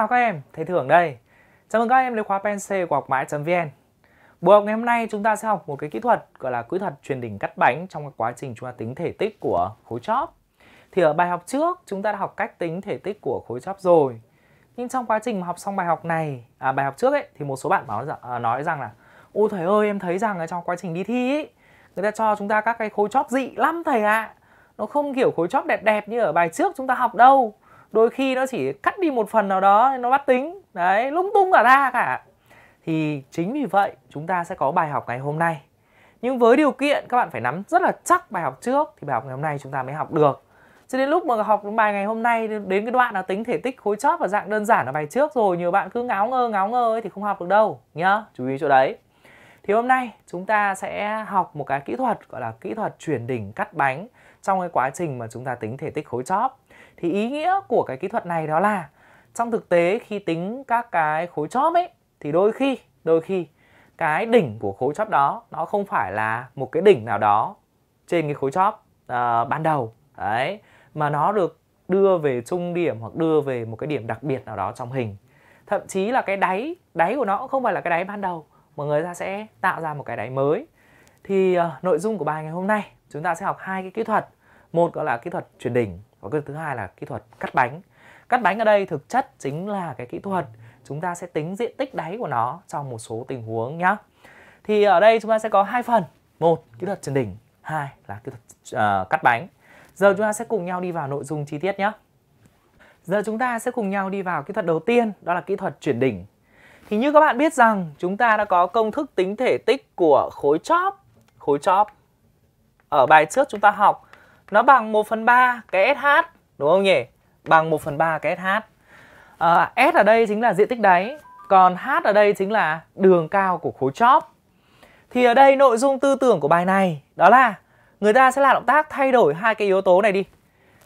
chào các em, thầy Thưởng đây. Chào mừng các em đến khóa Pencil của học mãi.vn. Buổi học ngày hôm nay chúng ta sẽ học một cái kỹ thuật gọi là kỹ thuật truyền đỉnh cắt bánh trong quá trình chúng ta tính thể tích của khối chóp. Thì ở bài học trước chúng ta đã học cách tính thể tích của khối chóp rồi. Nhưng trong quá trình mà học xong bài học này, à, bài học trước ấy thì một số bạn bảo à, nói rằng là ô thầy ơi em thấy rằng là trong quá trình đi thi ấy, người ta cho chúng ta các cái khối chóp dị lắm thầy ạ. À. Nó không kiểu khối chóp đẹp đẹp như ở bài trước chúng ta học đâu đôi khi nó chỉ cắt đi một phần nào đó nó bắt tính đấy lung tung cả ra cả thì chính vì vậy chúng ta sẽ có bài học ngày hôm nay nhưng với điều kiện các bạn phải nắm rất là chắc bài học trước thì bài học ngày hôm nay chúng ta mới học được cho đến lúc mà học bài ngày hôm nay đến cái đoạn là tính thể tích khối chóp và dạng đơn giản ở bài trước rồi nhiều bạn cứ ngáo ngơ ngáo ngơ ấy thì không học được đâu nhá chú ý chỗ đấy thì hôm nay chúng ta sẽ học một cái kỹ thuật gọi là kỹ thuật chuyển đỉnh cắt bánh trong cái quá trình mà chúng ta tính thể tích khối chóp thì ý nghĩa của cái kỹ thuật này đó là trong thực tế khi tính các cái khối chóp ấy thì đôi khi đôi khi cái đỉnh của khối chóp đó nó không phải là một cái đỉnh nào đó trên cái khối chóp uh, ban đầu đấy mà nó được đưa về trung điểm hoặc đưa về một cái điểm đặc biệt nào đó trong hình thậm chí là cái đáy đáy của nó cũng không phải là cái đáy ban đầu mà người ta sẽ tạo ra một cái đáy mới thì uh, nội dung của bài ngày hôm nay chúng ta sẽ học hai cái kỹ thuật một gọi là kỹ thuật chuyển đỉnh và cái thứ hai là kỹ thuật cắt bánh cắt bánh ở đây thực chất chính là cái kỹ thuật chúng ta sẽ tính diện tích đáy của nó trong một số tình huống nhá thì ở đây chúng ta sẽ có hai phần một kỹ thuật trần đỉnh hai là kỹ thuật uh, cắt bánh giờ chúng ta sẽ cùng nhau đi vào nội dung chi tiết nhé giờ chúng ta sẽ cùng nhau đi vào kỹ thuật đầu tiên đó là kỹ thuật chuyển đỉnh thì như các bạn biết rằng chúng ta đã có công thức tính thể tích của khối chóp khối chóp ở bài trước chúng ta học nó bằng 1 phần 3 cái SH đúng không nhỉ? Bằng 1 phần 3 cái SH. À, S ở đây chính là diện tích đáy, còn H ở đây chính là đường cao của khối chóp. Thì ở đây nội dung tư tưởng của bài này đó là người ta sẽ làm động tác thay đổi hai cái yếu tố này đi.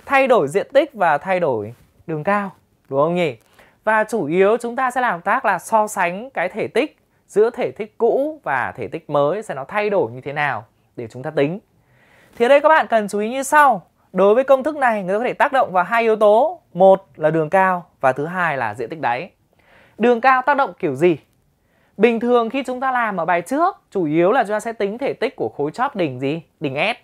Thay đổi diện tích và thay đổi đường cao, đúng không nhỉ? Và chủ yếu chúng ta sẽ làm động tác là so sánh cái thể tích giữa thể tích cũ và thể tích mới sẽ nó thay đổi như thế nào để chúng ta tính. Thì ở đây các bạn cần chú ý như sau. Đối với công thức này, người ta có thể tác động vào hai yếu tố. Một là đường cao và thứ hai là diện tích đáy. Đường cao tác động kiểu gì? Bình thường khi chúng ta làm ở bài trước, chủ yếu là chúng ta sẽ tính thể tích của khối chóp đỉnh gì? Đỉnh S.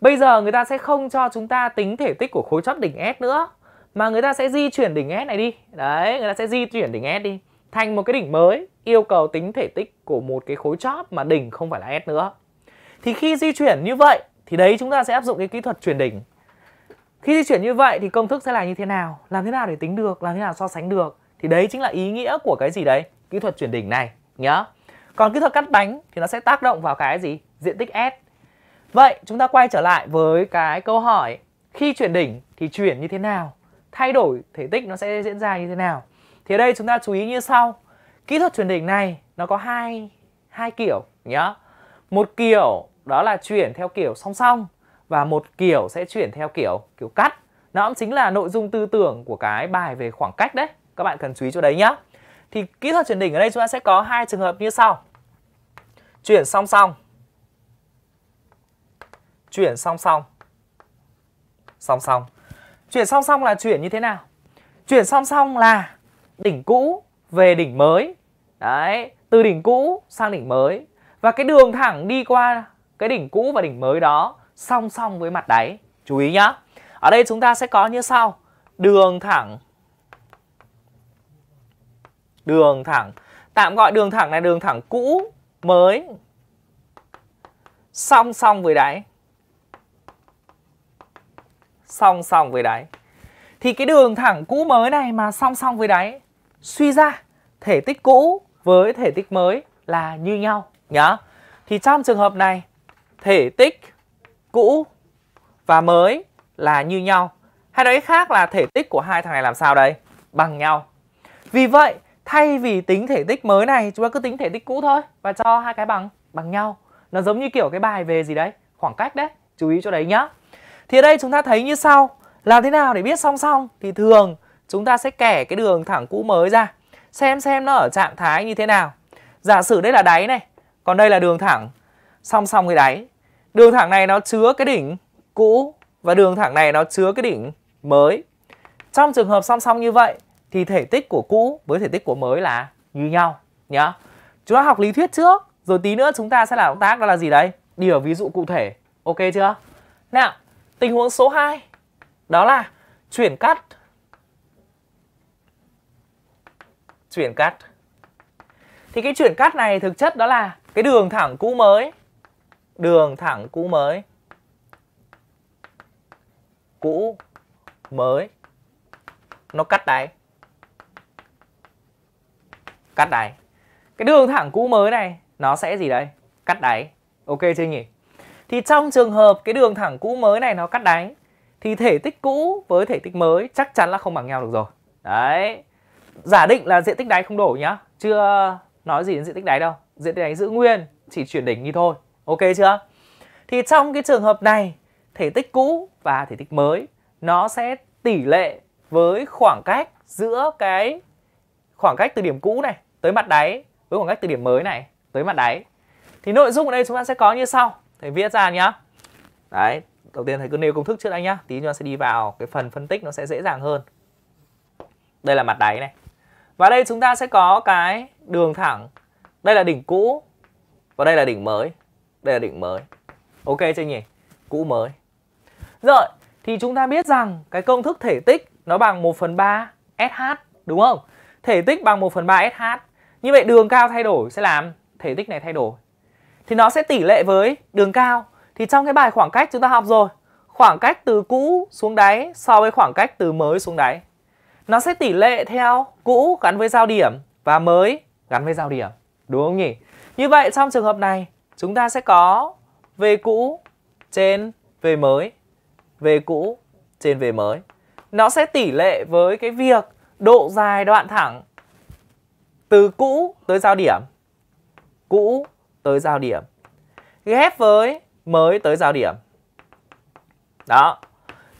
Bây giờ người ta sẽ không cho chúng ta tính thể tích của khối chóp đỉnh S nữa, mà người ta sẽ di chuyển đỉnh S này đi. Đấy, người ta sẽ di chuyển đỉnh S đi thành một cái đỉnh mới yêu cầu tính thể tích của một cái khối chóp mà đỉnh không phải là S nữa. Thì khi di chuyển như vậy thì đấy chúng ta sẽ áp dụng cái kỹ thuật chuyển đỉnh khi di chuyển như vậy thì công thức sẽ là như thế nào làm thế nào để tính được làm thế nào so sánh được thì đấy chính là ý nghĩa của cái gì đấy kỹ thuật chuyển đỉnh này nhá còn kỹ thuật cắt bánh thì nó sẽ tác động vào cái gì diện tích s vậy chúng ta quay trở lại với cái câu hỏi khi chuyển đỉnh thì chuyển như thế nào thay đổi thể tích nó sẽ diễn ra như thế nào thì ở đây chúng ta chú ý như sau kỹ thuật chuyển đỉnh này nó có hai hai kiểu nhá một kiểu đó là chuyển theo kiểu song song và một kiểu sẽ chuyển theo kiểu kiểu cắt nó cũng chính là nội dung tư tưởng của cái bài về khoảng cách đấy các bạn cần chú ý chỗ đấy nhá thì kỹ thuật chuyển đỉnh ở đây chúng ta sẽ có hai trường hợp như sau chuyển song song chuyển song song song song chuyển song song là chuyển như thế nào chuyển song song là đỉnh cũ về đỉnh mới đấy từ đỉnh cũ sang đỉnh mới và cái đường thẳng đi qua cái đỉnh cũ và đỉnh mới đó song song với mặt đáy. Chú ý nhá. Ở đây chúng ta sẽ có như sau. Đường thẳng. Đường thẳng. Tạm gọi đường thẳng này đường thẳng cũ, mới. Song song với đáy. Song song với đáy. Thì cái đường thẳng cũ mới này mà song song với đáy. Suy ra thể tích cũ với thể tích mới là như nhau nhá. Thì trong trường hợp này thể tích cũ và mới là như nhau. Hay nói khác là thể tích của hai thằng này làm sao đây Bằng nhau. Vì vậy, thay vì tính thể tích mới này, chúng ta cứ tính thể tích cũ thôi và cho hai cái bằng bằng nhau. Nó giống như kiểu cái bài về gì đấy, khoảng cách đấy. Chú ý cho đấy nhá. Thì ở đây chúng ta thấy như sau, làm thế nào để biết song song thì thường chúng ta sẽ kẻ cái đường thẳng cũ mới ra, xem xem nó ở trạng thái như thế nào. Giả sử đây là đáy này, còn đây là đường thẳng song song với đáy. Đường thẳng này nó chứa cái đỉnh cũ và đường thẳng này nó chứa cái đỉnh mới. Trong trường hợp song song như vậy thì thể tích của cũ với thể tích của mới là như nhau nhá. Chúng ta học lý thuyết trước, rồi tí nữa chúng ta sẽ làm động tác đó là gì đấy? Đi ở ví dụ cụ thể. Ok chưa? Nào, tình huống số 2 đó là chuyển cắt chuyển cắt thì cái chuyển cắt này thực chất đó là cái đường thẳng cũ mới đường thẳng cũ mới cũ mới nó cắt đáy cắt đáy cái đường thẳng cũ mới này nó sẽ gì đây cắt đáy ok chưa nhỉ thì trong trường hợp cái đường thẳng cũ mới này nó cắt đáy thì thể tích cũ với thể tích mới chắc chắn là không bằng nhau được rồi đấy giả định là diện tích đáy không đổi nhá chưa nói gì đến diện tích đáy đâu diện tích đáy giữ nguyên chỉ chuyển đỉnh như thôi Ok chưa? Thì trong cái trường hợp này, thể tích cũ và thể tích mới nó sẽ tỷ lệ với khoảng cách giữa cái khoảng cách từ điểm cũ này tới mặt đáy với khoảng cách từ điểm mới này tới mặt đáy. Thì nội dung ở đây chúng ta sẽ có như sau. Thầy viết ra nhá. Đấy, đầu tiên thầy cứ nêu công thức trước anh nhá. Tí nữa sẽ đi vào cái phần phân tích nó sẽ dễ dàng hơn. Đây là mặt đáy này. Và đây chúng ta sẽ có cái đường thẳng. Đây là đỉnh cũ và đây là đỉnh mới đây là đỉnh mới ok chưa nhỉ cũ mới rồi thì chúng ta biết rằng cái công thức thể tích nó bằng 1 phần 3 SH đúng không? Thể tích bằng 1 phần 3 SH. Như vậy đường cao thay đổi sẽ làm thể tích này thay đổi. Thì nó sẽ tỷ lệ với đường cao. Thì trong cái bài khoảng cách chúng ta học rồi. Khoảng cách từ cũ xuống đáy so với khoảng cách từ mới xuống đáy. Nó sẽ tỷ lệ theo cũ gắn với giao điểm và mới gắn với giao điểm. Đúng không nhỉ? Như vậy trong trường hợp này chúng ta sẽ có về cũ trên về mới. về cũ trên về mới. Nó sẽ tỷ lệ với cái việc độ dài đoạn thẳng từ cũ tới giao điểm. Cũ tới giao điểm. Ghép với mới tới giao điểm. Đó.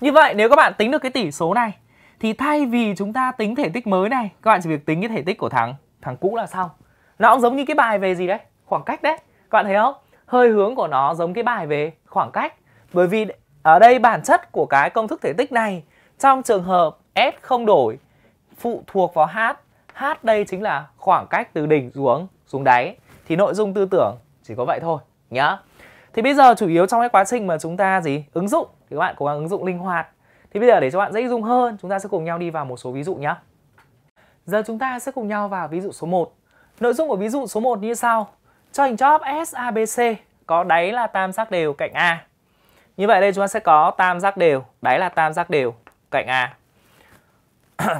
Như vậy nếu các bạn tính được cái tỷ số này thì thay vì chúng ta tính thể tích mới này, các bạn chỉ việc tính cái thể tích của thằng thằng cũ là xong. Nó cũng giống như cái bài về gì đấy, khoảng cách đấy. Các bạn thấy không? Hơi hướng của nó giống cái bài về khoảng cách. Bởi vì ở đây bản chất của cái công thức thể tích này trong trường hợp S không đổi phụ thuộc vào H. H đây chính là khoảng cách từ đỉnh xuống xuống đáy. Thì nội dung tư tưởng chỉ có vậy thôi nhá. Thì bây giờ chủ yếu trong cái quá trình mà chúng ta gì ứng dụng thì các bạn cố gắng ứng dụng linh hoạt. Thì bây giờ để cho bạn dễ dùng hơn, chúng ta sẽ cùng nhau đi vào một số ví dụ nhá. Giờ chúng ta sẽ cùng nhau vào ví dụ số 1. Nội dung của ví dụ số 1 như sau. Cho hình chóp SABC có đáy là tam giác đều cạnh A. Như vậy đây chúng ta sẽ có tam giác đều, đáy là tam giác đều cạnh A.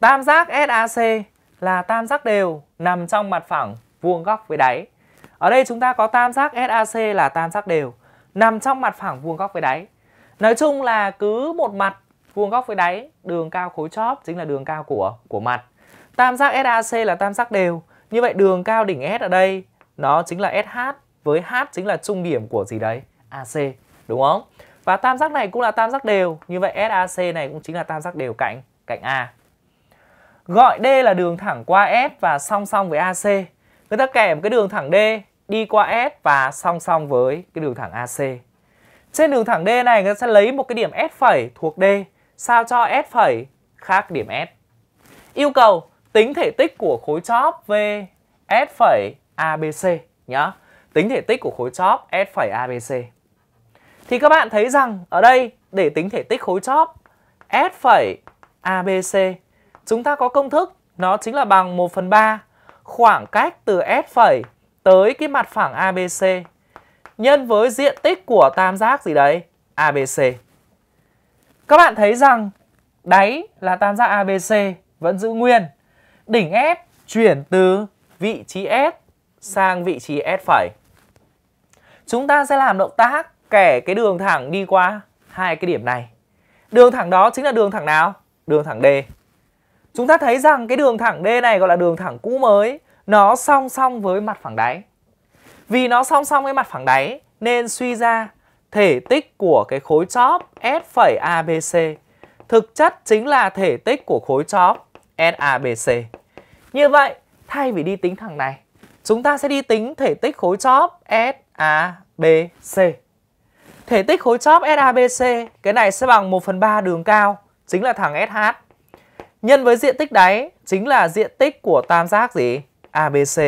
tam giác SAC là tam giác đều nằm trong mặt phẳng vuông góc với đáy. Ở đây chúng ta có tam giác SAC là tam giác đều nằm trong mặt phẳng vuông góc với đáy. Nói chung là cứ một mặt vuông góc với đáy, đường cao khối chóp chính là đường cao của của mặt. Tam giác SAC là tam giác đều. Như vậy đường cao đỉnh S ở đây nó chính là SH với H chính là trung điểm của gì đấy? AC, đúng không? Và tam giác này cũng là tam giác đều, như vậy SAC này cũng chính là tam giác đều cạnh cạnh A. Gọi D là đường thẳng qua S và song song với AC. Người ta một cái đường thẳng D đi qua S và song song với cái đường thẳng AC. Trên đường thẳng D này người ta sẽ lấy một cái điểm S' thuộc D sao cho S' khác điểm S. Yêu cầu tính thể tích của khối chóp V S' ABC nhá. Tính thể tích của khối chóp S'ABC. Thì các bạn thấy rằng ở đây để tính thể tích khối chóp S'ABC chúng ta có công thức nó chính là bằng 1 phần 3 khoảng cách từ S' tới cái mặt phẳng ABC nhân với diện tích của tam giác gì đấy ABC. Các bạn thấy rằng đáy là tam giác ABC vẫn giữ nguyên. Đỉnh F chuyển từ vị trí S sang vị trí S phẩy. Chúng ta sẽ làm động tác kẻ cái đường thẳng đi qua hai cái điểm này. Đường thẳng đó chính là đường thẳng nào? Đường thẳng D. Chúng ta thấy rằng cái đường thẳng D này gọi là đường thẳng cũ mới, nó song song với mặt phẳng đáy. Vì nó song song với mặt phẳng đáy nên suy ra thể tích của cái khối chóp s phẩy S'ABC thực chất chính là thể tích của khối chóp SABC. Như vậy, thay vì đi tính thẳng này, Chúng ta sẽ đi tính thể tích khối chóp SABC. Thể tích khối chóp SABC, cái này sẽ bằng 1 phần 3 đường cao, chính là thẳng SH. Nhân với diện tích đáy, chính là diện tích của tam giác gì? ABC.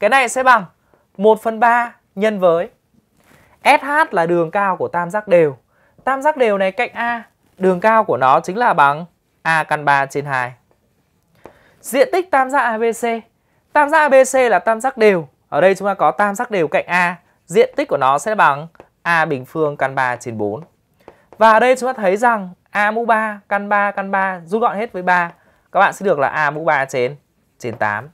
Cái này sẽ bằng 1 phần 3 nhân với SH là đường cao của tam giác đều. Tam giác đều này cạnh A, đường cao của nó chính là bằng A căn 3 trên 2. Diện tích tam giác ABC Tam giác ABC là tam giác đều. Ở đây chúng ta có tam giác đều cạnh A. Diện tích của nó sẽ bằng A bình phương căn 3 trên 4. Và ở đây chúng ta thấy rằng A mũ 3 căn 3 căn 3 rút gọn hết với 3. Các bạn sẽ được là A mũ 3 trên trên 8.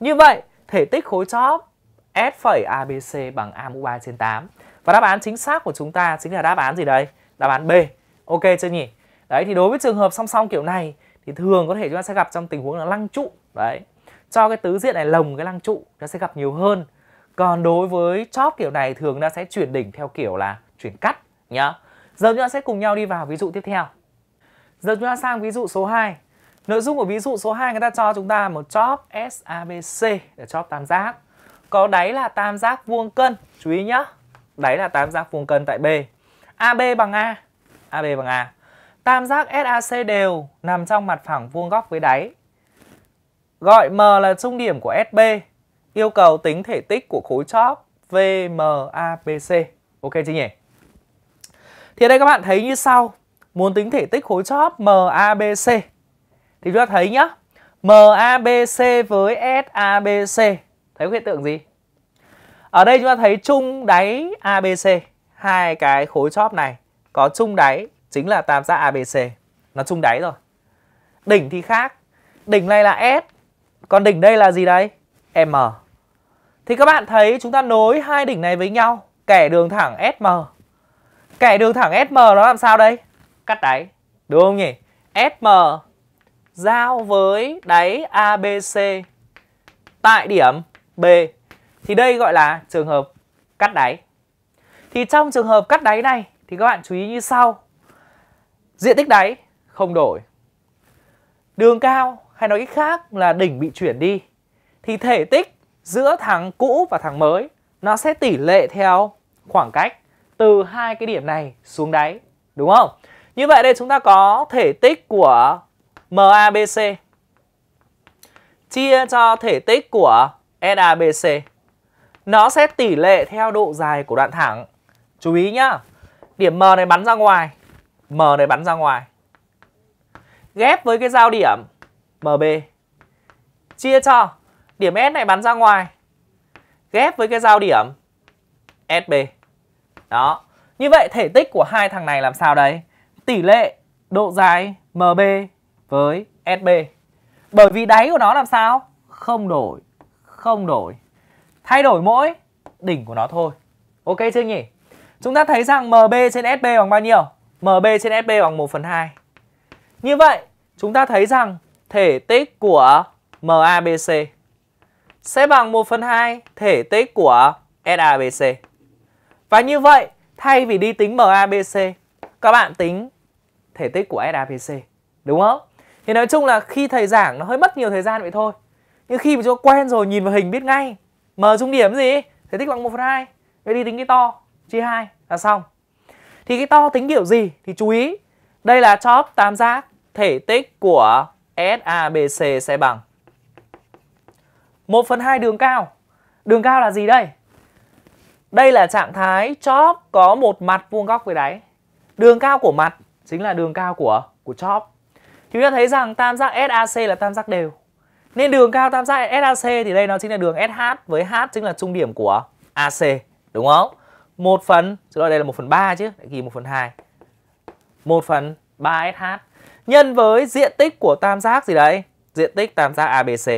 Như vậy, thể tích khối chóp S,ABC bằng A mũ 3 trên 8. Và đáp án chính xác của chúng ta chính là đáp án gì đây? Đáp án B. Ok chưa nhỉ? Đấy thì đối với trường hợp song song kiểu này thì thường có thể chúng ta sẽ gặp trong tình huống là lăng trụ. Đấy, cho cái tứ diện này lồng cái lăng trụ nó sẽ gặp nhiều hơn còn đối với chóp kiểu này thường nó sẽ chuyển đỉnh theo kiểu là chuyển cắt nhá giờ chúng ta sẽ cùng nhau đi vào ví dụ tiếp theo giờ chúng ta sang ví dụ số 2 nội dung của ví dụ số 2 người ta cho chúng ta một chóp SABC để chóp tam giác có đáy là tam giác vuông cân chú ý nhá đáy là tam giác vuông cân tại B AB bằng A AB bằng A tam giác SAC đều nằm trong mặt phẳng vuông góc với đáy Gọi M là trung điểm của SB, yêu cầu tính thể tích của khối chóp VMABC. Ok chưa nhỉ? Thì ở đây các bạn thấy như sau, muốn tính thể tích khối chóp MABC thì chúng ta thấy nhá, MABC với SABC thấy hiện tượng gì? Ở đây chúng ta thấy chung đáy ABC, hai cái khối chóp này có chung đáy chính là tam giác ABC. Nó chung đáy rồi. Đỉnh thì khác. Đỉnh này là S, còn đỉnh đây là gì đấy? M. Thì các bạn thấy chúng ta nối hai đỉnh này với nhau, kẻ đường thẳng SM. Kẻ đường thẳng SM nó làm sao đây? Cắt đáy. Đúng không nhỉ? SM giao với đáy ABC tại điểm B. Thì đây gọi là trường hợp cắt đáy. Thì trong trường hợp cắt đáy này thì các bạn chú ý như sau. Diện tích đáy không đổi. Đường cao hay nói cách khác là đỉnh bị chuyển đi thì thể tích giữa thằng cũ và thằng mới nó sẽ tỷ lệ theo khoảng cách từ hai cái điểm này xuống đáy đúng không? Như vậy đây chúng ta có thể tích của MABC chia cho thể tích của SABC. Nó sẽ tỷ lệ theo độ dài của đoạn thẳng. Chú ý nhá. Điểm M này bắn ra ngoài, M này bắn ra ngoài. Ghép với cái giao điểm MB chia cho điểm S này bắn ra ngoài ghép với cái giao điểm SB. Đó. Như vậy thể tích của hai thằng này làm sao đấy? Tỷ lệ độ dài MB với SB. Bởi vì đáy của nó làm sao? Không đổi, không đổi. Thay đổi mỗi đỉnh của nó thôi. Ok chưa nhỉ? Chúng ta thấy rằng MB trên SB bằng bao nhiêu? MB trên SB bằng 1 phần 2. Như vậy, chúng ta thấy rằng thể tích của MABC sẽ bằng 1 phần 2 thể tích của SABC. Và như vậy, thay vì đi tính MABC, các bạn tính thể tích của SABC, đúng không? Thì nói chung là khi thầy giảng nó hơi mất nhiều thời gian vậy thôi. Nhưng khi mà chúng quen rồi nhìn vào hình biết ngay M trung điểm gì? Thể tích bằng 1 phần 2 Vậy đi tính cái to chia 2 là xong Thì cái to tính kiểu gì? Thì chú ý Đây là chóp tam giác Thể tích của SABC sẽ bằng 1 phần 2 đường cao. Đường cao là gì đây? Đây là trạng thái chóp có một mặt vuông góc với đáy. Đường cao của mặt chính là đường cao của của chóp. Chúng ta thấy rằng tam giác SAC là tam giác đều. Nên đường cao tam giác SAC thì đây nó chính là đường SH với H chính là trung điểm của AC. Đúng không? 1 phần, chứ đây là 1 phần 3 chứ, ghi 1 phần 2. 1 phần 3 SH nhân với diện tích của tam giác gì đấy? Diện tích tam giác ABC.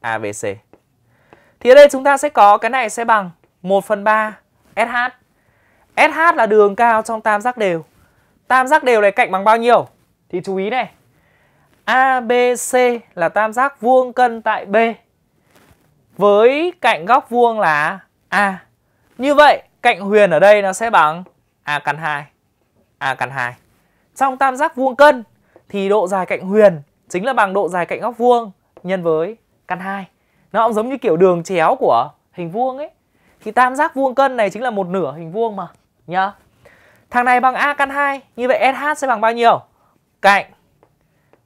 ABC. Thì ở đây chúng ta sẽ có cái này sẽ bằng 1 phần 3 SH. SH là đường cao trong tam giác đều. Tam giác đều này cạnh bằng bao nhiêu? Thì chú ý này. ABC là tam giác vuông cân tại B. Với cạnh góc vuông là A. Như vậy, cạnh huyền ở đây nó sẽ bằng A căn 2. A căn 2. Trong tam giác vuông cân thì độ dài cạnh huyền chính là bằng độ dài cạnh góc vuông nhân với căn 2. Nó cũng giống như kiểu đường chéo của hình vuông ấy. Thì tam giác vuông cân này chính là một nửa hình vuông mà nhá. Thằng này bằng a căn 2, như vậy SH sẽ bằng bao nhiêu? Cạnh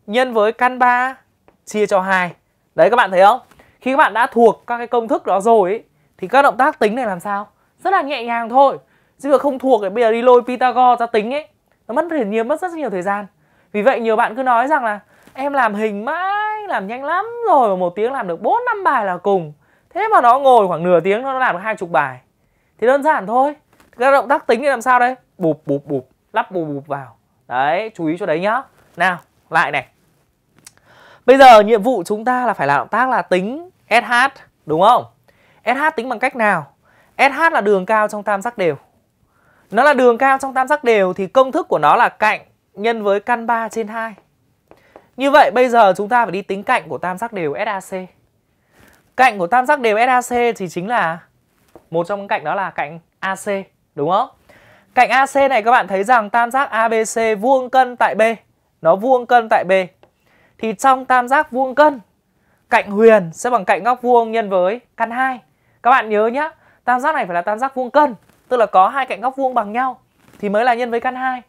nhân với căn 3 chia cho 2. Đấy các bạn thấy không? Khi các bạn đã thuộc các cái công thức đó rồi ấy, thì các động tác tính này làm sao? Rất là nhẹ nhàng thôi. Chứ không thuộc thì bây giờ đi lôi Pythagore ra tính ấy, nó mất hiển nhiên mất rất nhiều thời gian vì vậy nhiều bạn cứ nói rằng là em làm hình mãi làm nhanh lắm rồi mà một tiếng làm được bốn năm bài là cùng thế mà nó ngồi khoảng nửa tiếng nó làm được hai chục bài thì đơn giản thôi các động tác tính thì làm sao đây bụp bụp bụp lắp bụp bụp vào đấy chú ý cho đấy nhá nào lại này bây giờ nhiệm vụ chúng ta là phải làm động tác là tính sh đúng không sh tính bằng cách nào sh là đường cao trong tam giác đều nó là đường cao trong tam giác đều thì công thức của nó là cạnh nhân với căn 3 trên 2. Như vậy bây giờ chúng ta phải đi tính cạnh của tam giác đều SAC. Cạnh của tam giác đều SAC thì chính là một trong những cạnh đó là cạnh AC, đúng không? Cạnh AC này các bạn thấy rằng tam giác ABC vuông cân tại B, nó vuông cân tại B. Thì trong tam giác vuông cân, cạnh huyền sẽ bằng cạnh góc vuông nhân với căn 2. Các bạn nhớ nhá, tam giác này phải là tam giác vuông cân, tức là có hai cạnh góc vuông bằng nhau thì mới là nhân với căn 2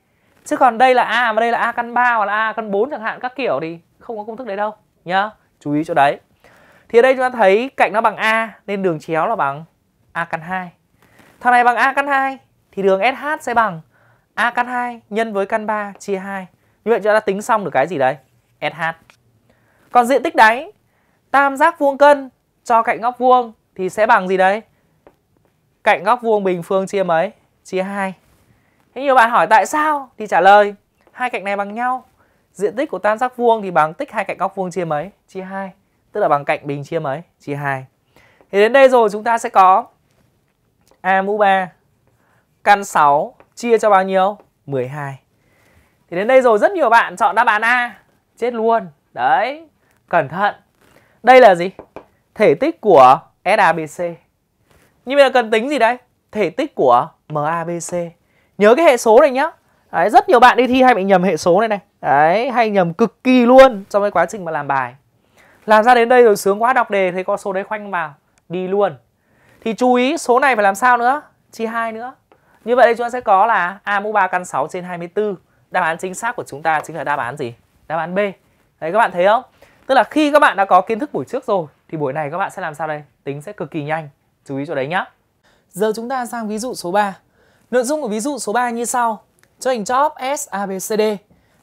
chứ còn đây là a mà đây là a căn 3 hoặc là a căn 4 chẳng hạn các kiểu thì không có công thức đấy đâu nhá chú ý chỗ đấy thì ở đây chúng ta thấy cạnh nó bằng a nên đường chéo là bằng a căn 2 thằng này bằng a căn 2 thì đường SH sẽ bằng a căn 2 nhân với căn 3 chia 2 như vậy chúng ta đã tính xong được cái gì đấy SH còn diện tích đáy tam giác vuông cân cho cạnh góc vuông thì sẽ bằng gì đấy cạnh góc vuông bình phương chia mấy chia 2 Thế nhiều bạn hỏi tại sao? Thì trả lời hai cạnh này bằng nhau. Diện tích của tam giác vuông thì bằng tích hai cạnh góc vuông chia mấy? Chia 2. Tức là bằng cạnh bình chia mấy? Chia 2. Thì đến đây rồi chúng ta sẽ có A mũ 3 căn 6 chia cho bao nhiêu? 12. Thì đến đây rồi rất nhiều bạn chọn đáp án A. Chết luôn. Đấy. Cẩn thận. Đây là gì? Thể tích của SABC. Nhưng bây giờ cần tính gì đây? Thể tích của MABC nhớ cái hệ số này nhá đấy, rất nhiều bạn đi thi hay bị nhầm hệ số này này đấy hay nhầm cực kỳ luôn trong cái quá trình mà làm bài làm ra đến đây rồi sướng quá đọc đề thấy con số đấy khoanh vào đi luôn thì chú ý số này phải làm sao nữa chia hai nữa như vậy đây chúng ta sẽ có là a mũ 3 căn 6 trên 24 đáp án chính xác của chúng ta chính là đáp án gì đáp án b đấy các bạn thấy không tức là khi các bạn đã có kiến thức buổi trước rồi thì buổi này các bạn sẽ làm sao đây tính sẽ cực kỳ nhanh chú ý chỗ đấy nhá giờ chúng ta sang ví dụ số 3 Nội dung của ví dụ số 3 như sau. Cho hình chóp SABCD.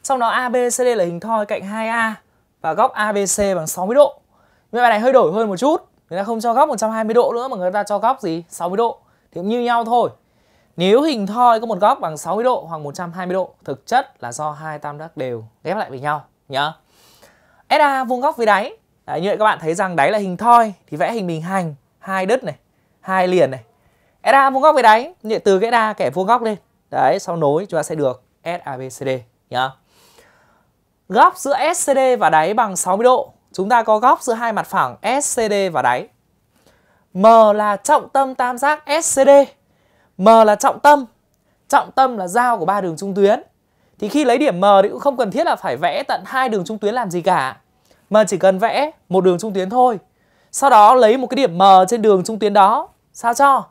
sau đó ABCD là hình thoi cạnh 2A và góc ABC bằng 60 độ. Vậy bài này hơi đổi hơn một chút. Người ta không cho góc 120 độ nữa mà người ta cho góc gì? 60 độ. Thì cũng như nhau thôi. Nếu hình thoi có một góc bằng 60 độ hoặc 120 độ, thực chất là do hai tam giác đều ghép lại với nhau nhá. SA vuông góc với đáy. Đấy, như vậy các bạn thấy rằng đáy là hình thoi thì vẽ hình bình hành, hai đứt này, hai liền này SA vuông góc cái đáy nhẹ từ cái đa kẻ vuông góc lên đấy sau nối chúng ta sẽ được SABCD nhá góc giữa SCD và đáy bằng 60 độ chúng ta có góc giữa hai mặt phẳng SCD và đáy M là trọng tâm tam giác SCD M là trọng tâm trọng tâm là giao của ba đường trung tuyến thì khi lấy điểm M thì cũng không cần thiết là phải vẽ tận hai đường trung tuyến làm gì cả mà chỉ cần vẽ một đường trung tuyến thôi sau đó lấy một cái điểm M trên đường trung tuyến đó sao cho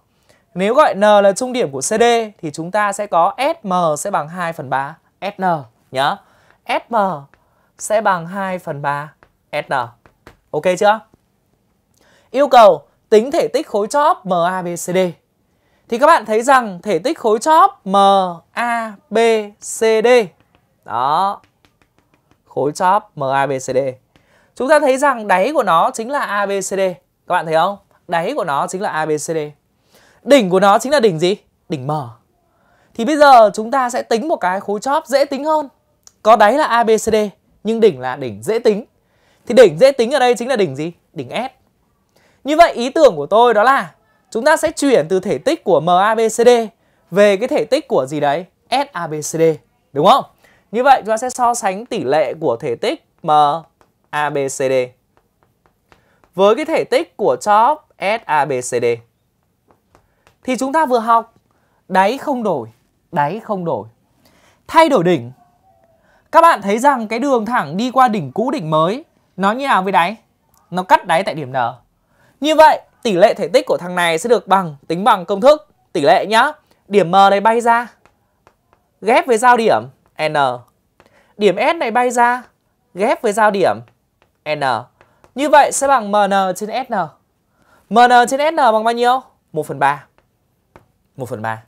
nếu gọi N là trung điểm của CD thì chúng ta sẽ có SM sẽ bằng 2 phần 3 SN nhá. SM sẽ bằng 2 phần 3 SN. Ok chưa? Yêu cầu tính thể tích khối chóp MABCD. Thì các bạn thấy rằng thể tích khối chóp MABCD. Đó. Khối chóp MABCD. Chúng ta thấy rằng đáy của nó chính là ABCD. Các bạn thấy không? Đáy của nó chính là ABCD. Đỉnh của nó chính là đỉnh gì? Đỉnh M. Thì bây giờ chúng ta sẽ tính một cái khối chóp dễ tính hơn. Có đáy là ABCD nhưng đỉnh là đỉnh dễ tính. Thì đỉnh dễ tính ở đây chính là đỉnh gì? Đỉnh S. Như vậy ý tưởng của tôi đó là chúng ta sẽ chuyển từ thể tích của MABCD về cái thể tích của gì đấy? SABCD. Đúng không? Như vậy chúng ta sẽ so sánh tỷ lệ của thể tích MABCD với cái thể tích của chóp SABCD thì chúng ta vừa học đáy không đổi, đáy không đổi. Thay đổi đỉnh. Các bạn thấy rằng cái đường thẳng đi qua đỉnh cũ đỉnh mới nó như nào với đáy? Nó cắt đáy tại điểm N. Như vậy, tỷ lệ thể tích của thằng này sẽ được bằng tính bằng công thức tỷ lệ nhá. Điểm M này bay ra ghép với giao điểm N. Điểm S này bay ra ghép với giao điểm N. Như vậy sẽ bằng MN trên SN. MN trên SN bằng bao nhiêu? 1 phần 3. 1 phần 3.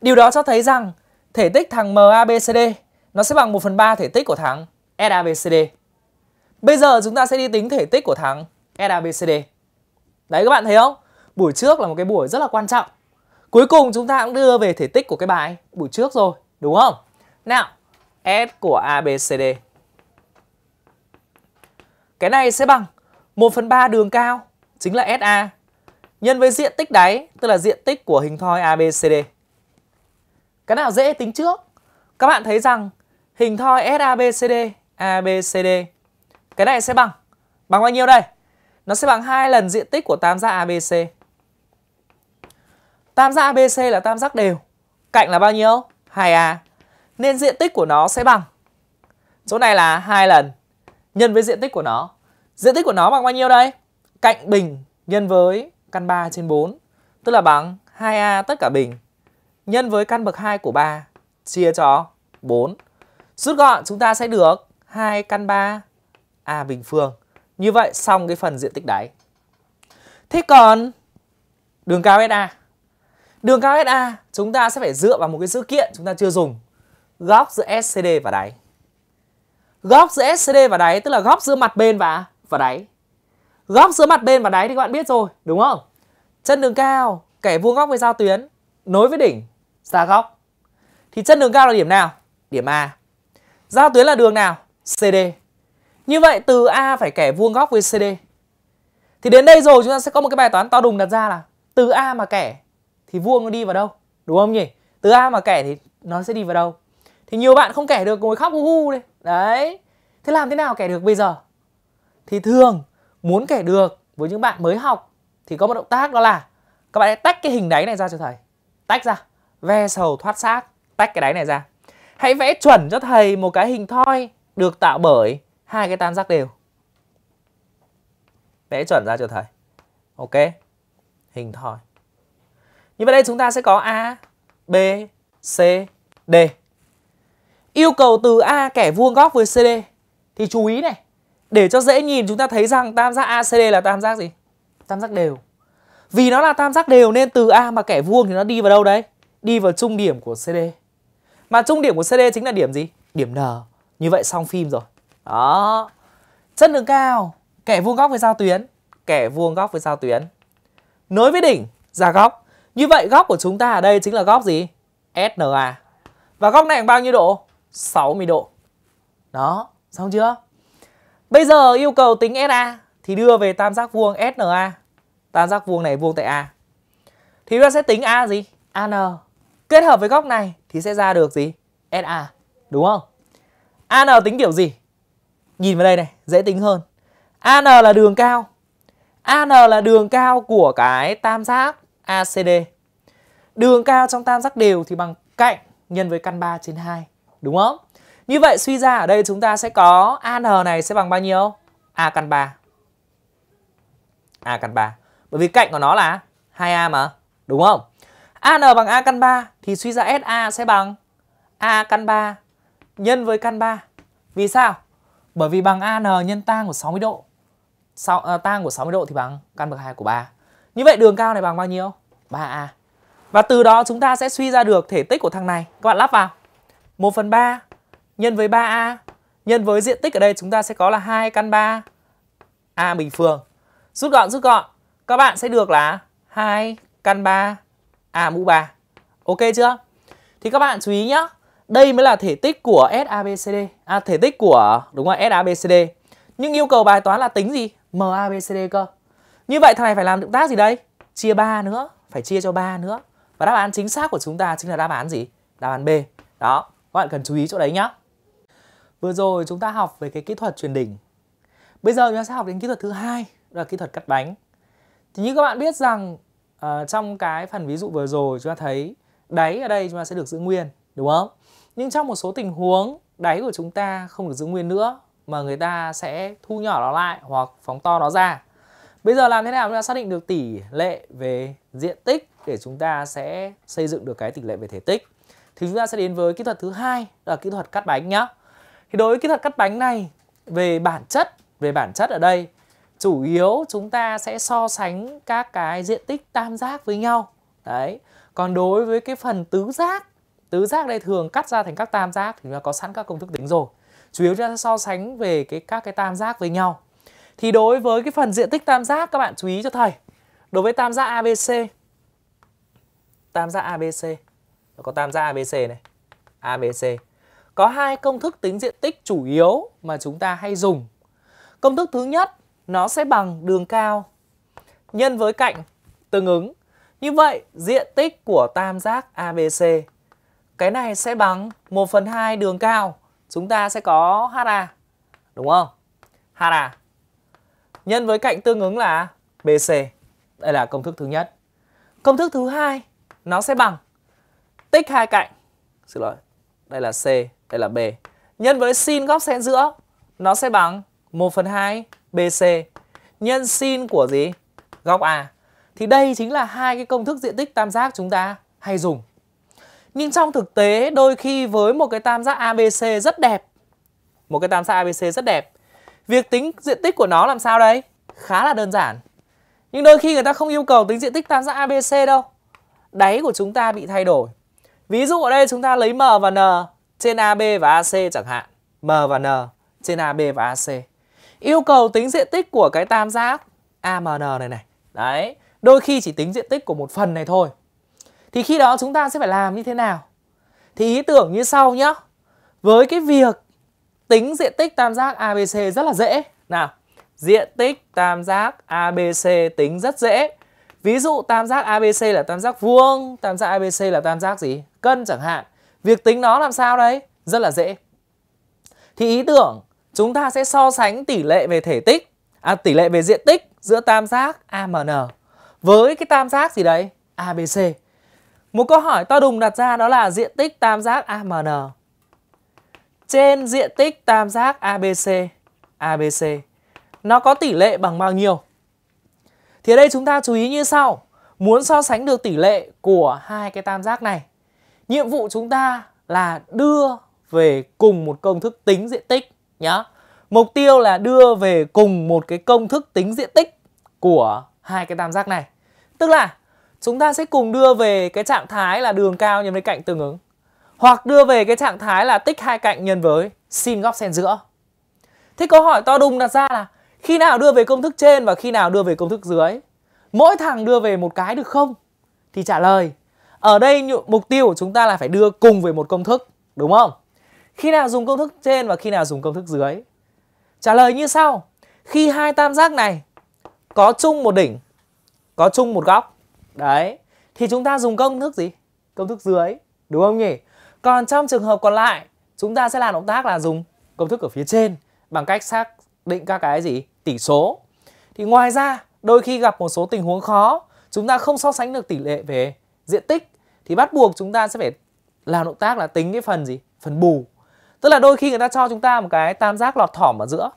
Điều đó cho thấy rằng thể tích thằng MABCD nó sẽ bằng 1 phần 3 thể tích của thằng SABCD. Bây giờ chúng ta sẽ đi tính thể tích của thằng SABCD. Đấy các bạn thấy không? Buổi trước là một cái buổi rất là quan trọng. Cuối cùng chúng ta cũng đưa về thể tích của cái bài buổi trước rồi, đúng không? Nào, S của ABCD. Cái này sẽ bằng 1 phần 3 đường cao, chính là SA nhân với diện tích đáy, tức là diện tích của hình thoi ABCD. Cái nào dễ tính trước? Các bạn thấy rằng hình thoi SABCD, ABCD, cái này sẽ bằng bằng bao nhiêu đây? Nó sẽ bằng hai lần diện tích của tam giác ABC. Tam giác ABC là tam giác đều, cạnh là bao nhiêu? 2A. Nên diện tích của nó sẽ bằng chỗ này là hai lần nhân với diện tích của nó. Diện tích của nó bằng bao nhiêu đây? Cạnh bình nhân với căn 3 trên 4, tức là bằng 2A tất cả bình nhân với căn bậc 2 của 3 chia cho 4. Rút gọn chúng ta sẽ được 2 căn 3 A bình phương. Như vậy xong cái phần diện tích đáy. Thế còn đường cao SA. Đường cao SA chúng ta sẽ phải dựa vào một cái dữ kiện chúng ta chưa dùng. Góc giữa SCD và đáy. Góc giữa SCD và đáy tức là góc giữa mặt bên và và đáy. Góc giữa mặt bên và đáy thì các bạn biết rồi, đúng không? Chân đường cao, kẻ vuông góc với giao tuyến, nối với đỉnh, xa góc. Thì chân đường cao là điểm nào? Điểm A. Giao tuyến là đường nào? CD. Như vậy từ A phải kẻ vuông góc với CD. Thì đến đây rồi chúng ta sẽ có một cái bài toán to đùng đặt ra là từ A mà kẻ thì vuông nó đi vào đâu? Đúng không nhỉ? Từ A mà kẻ thì nó sẽ đi vào đâu? Thì nhiều bạn không kẻ được ngồi khóc hu hu đây. Đấy. Thế làm thế nào kẻ được bây giờ? Thì thường muốn kể được với những bạn mới học thì có một động tác đó là các bạn hãy tách cái hình đáy này ra cho thầy tách ra ve sầu thoát xác tách cái đáy này ra hãy vẽ chuẩn cho thầy một cái hình thoi được tạo bởi hai cái tam giác đều vẽ chuẩn ra cho thầy ok hình thoi như vậy đây chúng ta sẽ có a b c d yêu cầu từ a kẻ vuông góc với cd thì chú ý này để cho dễ nhìn chúng ta thấy rằng tam giác ACD là tam giác gì? Tam giác đều. Vì nó là tam giác đều nên từ A mà kẻ vuông thì nó đi vào đâu đấy? Đi vào trung điểm của CD. Mà trung điểm của CD chính là điểm gì? Điểm N. Như vậy xong phim rồi. Đó. Chất đường cao, kẻ vuông góc với giao tuyến, kẻ vuông góc với giao tuyến. Nối với đỉnh, ra góc. Như vậy góc của chúng ta ở đây chính là góc gì? SNA. Và góc này bao nhiêu độ? 60 độ. Đó, xong chưa? Bây giờ yêu cầu tính SA thì đưa về tam giác vuông SNA. Tam giác vuông này vuông tại A. Thì chúng ta sẽ tính A gì? AN. Kết hợp với góc này thì sẽ ra được gì? SA. Đúng không? AN tính kiểu gì? Nhìn vào đây này, dễ tính hơn. AN là đường cao. AN là đường cao của cái tam giác ACD. Đường cao trong tam giác đều thì bằng cạnh nhân với căn 3 trên 2. Đúng không? Như vậy suy ra ở đây chúng ta sẽ có AN này sẽ bằng bao nhiêu? A căn 3. A căn 3. Bởi vì cạnh của nó là 2A mà, đúng không? AN bằng A căn 3 thì suy ra SA sẽ bằng A căn 3 nhân với căn 3. Vì sao? Bởi vì bằng AN nhân tan của 60 độ. Sau à, tan của 60 độ thì bằng căn bậc 2 của 3. Như vậy đường cao này bằng bao nhiêu? 3A. Và từ đó chúng ta sẽ suy ra được thể tích của thằng này. Các bạn lắp vào. 1 phần 3 nhân với 3A nhân với diện tích ở đây chúng ta sẽ có là hai căn 3 A bình phương. Rút gọn rút gọn, các bạn sẽ được là 2 căn 3 A mũ 3. Ok chưa? Thì các bạn chú ý nhá, đây mới là thể tích của SABCD. À thể tích của đúng rồi SABCD. Nhưng yêu cầu bài toán là tính gì? MABCD cơ. Như vậy thằng này phải làm động tác gì đây? Chia 3 nữa, phải chia cho 3 nữa. Và đáp án chính xác của chúng ta chính là đáp án gì? Đáp án B. Đó, các bạn cần chú ý chỗ đấy nhá. Vừa rồi chúng ta học về cái kỹ thuật truyền đỉnh. Bây giờ chúng ta sẽ học đến kỹ thuật thứ hai là kỹ thuật cắt bánh. Thì như các bạn biết rằng uh, trong cái phần ví dụ vừa rồi chúng ta thấy đáy ở đây chúng ta sẽ được giữ nguyên, đúng không? Nhưng trong một số tình huống đáy của chúng ta không được giữ nguyên nữa mà người ta sẽ thu nhỏ nó lại hoặc phóng to nó ra. Bây giờ làm thế nào chúng ta xác định được tỷ lệ về diện tích để chúng ta sẽ xây dựng được cái tỷ lệ về thể tích. Thì chúng ta sẽ đến với kỹ thuật thứ hai là kỹ thuật cắt bánh nhá. Thì đối với kỹ thuật cắt bánh này về bản chất, về bản chất ở đây chủ yếu chúng ta sẽ so sánh các cái diện tích tam giác với nhau. Đấy. Còn đối với cái phần tứ giác, tứ giác đây thường cắt ra thành các tam giác thì chúng ta có sẵn các công thức tính rồi. Chủ yếu chúng ta sẽ so sánh về cái các cái tam giác với nhau. Thì đối với cái phần diện tích tam giác các bạn chú ý cho thầy. Đối với tam giác ABC tam giác ABC. có tam giác ABC này. ABC có hai công thức tính diện tích chủ yếu mà chúng ta hay dùng. Công thức thứ nhất, nó sẽ bằng đường cao nhân với cạnh tương ứng. Như vậy, diện tích của tam giác ABC cái này sẽ bằng 1 phần 2 đường cao. Chúng ta sẽ có HA. Đúng không? HA. Nhân với cạnh tương ứng là BC. Đây là công thức thứ nhất. Công thức thứ hai nó sẽ bằng tích hai cạnh. Xin lỗi. Đây là C đây là B. Nhân với sin góc xen giữa, nó sẽ bằng 1 phần 2 BC nhân sin của gì? Góc A. Thì đây chính là hai cái công thức diện tích tam giác chúng ta hay dùng. Nhưng trong thực tế đôi khi với một cái tam giác ABC rất đẹp, một cái tam giác ABC rất đẹp, việc tính diện tích của nó làm sao đây Khá là đơn giản. Nhưng đôi khi người ta không yêu cầu tính diện tích tam giác ABC đâu. Đáy của chúng ta bị thay đổi. Ví dụ ở đây chúng ta lấy M và N trên AB và AC chẳng hạn, M và N trên AB và AC. Yêu cầu tính diện tích của cái tam giác AMN này này. Đấy, đôi khi chỉ tính diện tích của một phần này thôi. Thì khi đó chúng ta sẽ phải làm như thế nào? Thì ý tưởng như sau nhá, Với cái việc tính diện tích tam giác ABC rất là dễ. Nào, diện tích tam giác ABC tính rất dễ. Ví dụ tam giác ABC là tam giác vuông, tam giác ABC là tam giác gì? Cân chẳng hạn. Việc tính nó làm sao đấy? Rất là dễ. Thì ý tưởng chúng ta sẽ so sánh tỷ lệ về thể tích, à, tỷ lệ về diện tích giữa tam giác AMN với cái tam giác gì đấy? ABC. Một câu hỏi to đùng đặt ra đó là diện tích tam giác AMN trên diện tích tam giác ABC ABC nó có tỷ lệ bằng bao nhiêu? Thì ở đây chúng ta chú ý như sau, muốn so sánh được tỷ lệ của hai cái tam giác này nhiệm vụ chúng ta là đưa về cùng một công thức tính diện tích nhá mục tiêu là đưa về cùng một cái công thức tính diện tích của hai cái tam giác này tức là chúng ta sẽ cùng đưa về cái trạng thái là đường cao nhân với cạnh tương ứng hoặc đưa về cái trạng thái là tích hai cạnh nhân với sin góc xen giữa thế câu hỏi to đùng đặt ra là khi nào đưa về công thức trên và khi nào đưa về công thức dưới mỗi thằng đưa về một cái được không thì trả lời ở đây mục tiêu của chúng ta là phải đưa cùng về một công thức đúng không khi nào dùng công thức trên và khi nào dùng công thức dưới trả lời như sau khi hai tam giác này có chung một đỉnh có chung một góc đấy thì chúng ta dùng công thức gì công thức dưới đúng không nhỉ còn trong trường hợp còn lại chúng ta sẽ làm động tác là dùng công thức ở phía trên bằng cách xác định các cái gì tỷ số thì ngoài ra đôi khi gặp một số tình huống khó chúng ta không so sánh được tỷ lệ về diện tích thì bắt buộc chúng ta sẽ phải làm động tác là tính cái phần gì phần bù tức là đôi khi người ta cho chúng ta một cái tam giác lọt thỏm ở giữa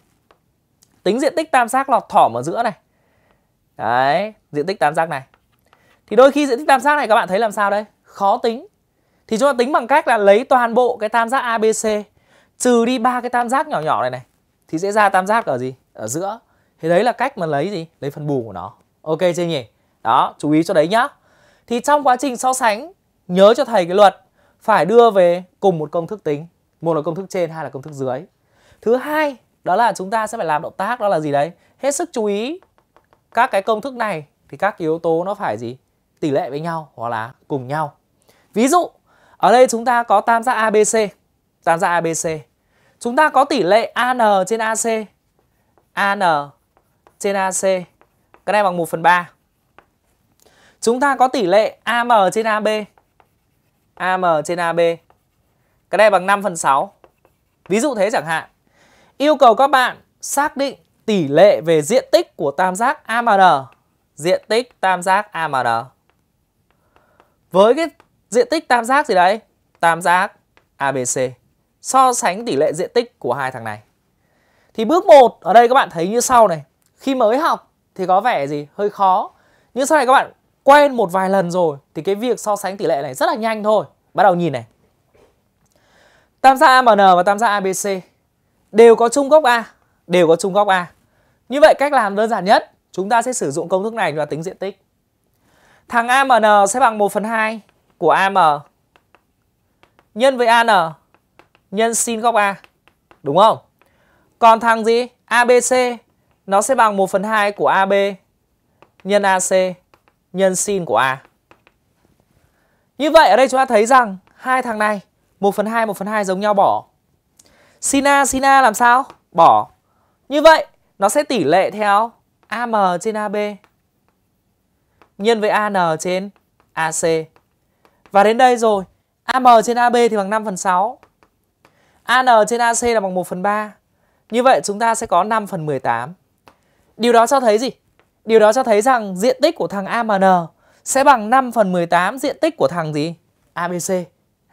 tính diện tích tam giác lọt thỏm ở giữa này đấy diện tích tam giác này thì đôi khi diện tích tam giác này các bạn thấy làm sao đây khó tính thì chúng ta tính bằng cách là lấy toàn bộ cái tam giác abc trừ đi ba cái tam giác nhỏ nhỏ này này thì sẽ ra tam giác ở gì ở giữa thì đấy là cách mà lấy gì lấy phần bù của nó ok chưa nhỉ đó chú ý cho đấy nhá thì trong quá trình so sánh nhớ cho thầy cái luật phải đưa về cùng một công thức tính một là công thức trên hai là công thức dưới thứ hai đó là chúng ta sẽ phải làm động tác đó là gì đấy hết sức chú ý các cái công thức này thì các yếu tố nó phải gì tỷ lệ với nhau hoặc là cùng nhau ví dụ ở đây chúng ta có tam giác abc tam giác abc chúng ta có tỷ lệ an trên ac an trên ac cái này bằng 1 phần 3 chúng ta có tỷ lệ am trên ab AM trên AB. Cái này bằng 5 phần 6. Ví dụ thế chẳng hạn. Yêu cầu các bạn xác định tỷ lệ về diện tích của tam giác AMN. Diện tích tam giác AMN. Với cái diện tích tam giác gì đấy? Tam giác ABC. So sánh tỷ lệ diện tích của hai thằng này. Thì bước 1 ở đây các bạn thấy như sau này. Khi mới học thì có vẻ gì hơi khó. Nhưng sau này các bạn quen một vài lần rồi thì cái việc so sánh tỷ lệ này rất là nhanh thôi. Bắt đầu nhìn này. Tam giác AMN và tam giác ABC đều có chung góc A, đều có chung góc A. Như vậy cách làm đơn giản nhất, chúng ta sẽ sử dụng công thức này để tính diện tích. Thằng AMN sẽ bằng 1 phần 2 của AM nhân với AN nhân sin góc A. Đúng không? Còn thằng gì? ABC nó sẽ bằng 1 phần 2 của AB nhân AC nhân sin của A. Như vậy ở đây chúng ta thấy rằng hai thằng này 1 phần 2, 1 phần 2 giống nhau bỏ. Sin A, sin A làm sao? Bỏ. Như vậy nó sẽ tỷ lệ theo AM trên AB nhân với AN trên AC. Và đến đây rồi, AM trên AB thì bằng 5 phần 6. AN trên AC là bằng 1 phần 3. Như vậy chúng ta sẽ có 5 phần 18. Điều đó cho thấy gì? Điều đó cho thấy rằng diện tích của thằng AMN sẽ bằng 5 phần 18 diện tích của thằng gì? ABC.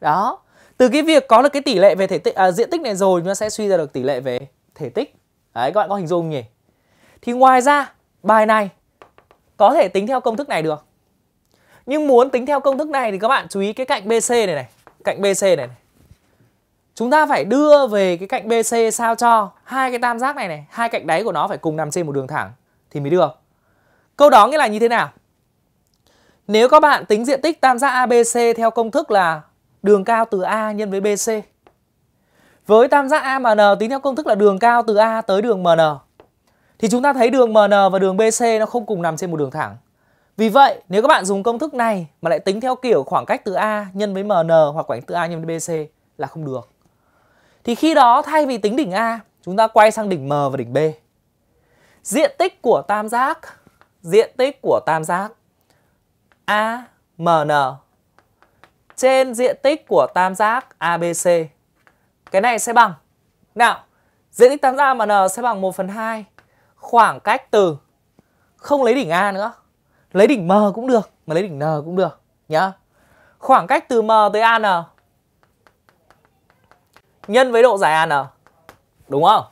Đó. Từ cái việc có được cái tỷ lệ về thể tích à, diện tích này rồi nó sẽ suy ra được tỷ lệ về thể tích. Đấy các bạn có hình dung nhỉ? Thì ngoài ra bài này có thể tính theo công thức này được. Nhưng muốn tính theo công thức này thì các bạn chú ý cái cạnh BC này này, cạnh BC này, này. Chúng ta phải đưa về cái cạnh BC sao cho hai cái tam giác này này, hai cạnh đáy của nó phải cùng nằm trên một đường thẳng thì mới được. Câu đó nghĩa là như thế nào? Nếu các bạn tính diện tích tam giác ABC theo công thức là đường cao từ A nhân với BC với tam giác AMN tính theo công thức là đường cao từ A tới đường MN thì chúng ta thấy đường MN và đường BC nó không cùng nằm trên một đường thẳng. Vì vậy, nếu các bạn dùng công thức này mà lại tính theo kiểu khoảng cách từ A nhân với MN hoặc khoảng cách từ A nhân với BC là không được. Thì khi đó thay vì tính đỉnh A, chúng ta quay sang đỉnh M và đỉnh B. Diện tích của tam giác diện tích của tam giác AMN trên diện tích của tam giác ABC. Cái này sẽ bằng nào? Diện tích tam giác AMN sẽ bằng 1 phần 2 khoảng cách từ không lấy đỉnh A nữa. Lấy đỉnh M cũng được mà lấy đỉnh N cũng được nhá. Khoảng cách từ M tới AN nhân với độ dài AN. Đúng không?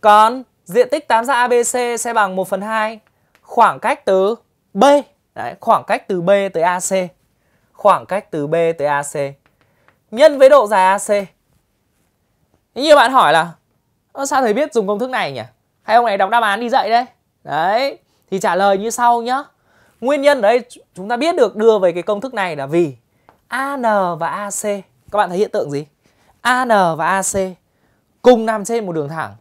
Còn diện tích tam giác ABC sẽ bằng 1 phần 2 khoảng cách từ B Đấy, khoảng cách từ B tới AC khoảng cách từ B tới AC nhân với độ dài AC như bạn hỏi là sao thầy biết dùng công thức này nhỉ hay ông này đọc đáp án đi dạy đấy đấy thì trả lời như sau nhá nguyên nhân đấy chúng ta biết được đưa về cái công thức này là vì AN và AC các bạn thấy hiện tượng gì AN và AC cùng nằm trên một đường thẳng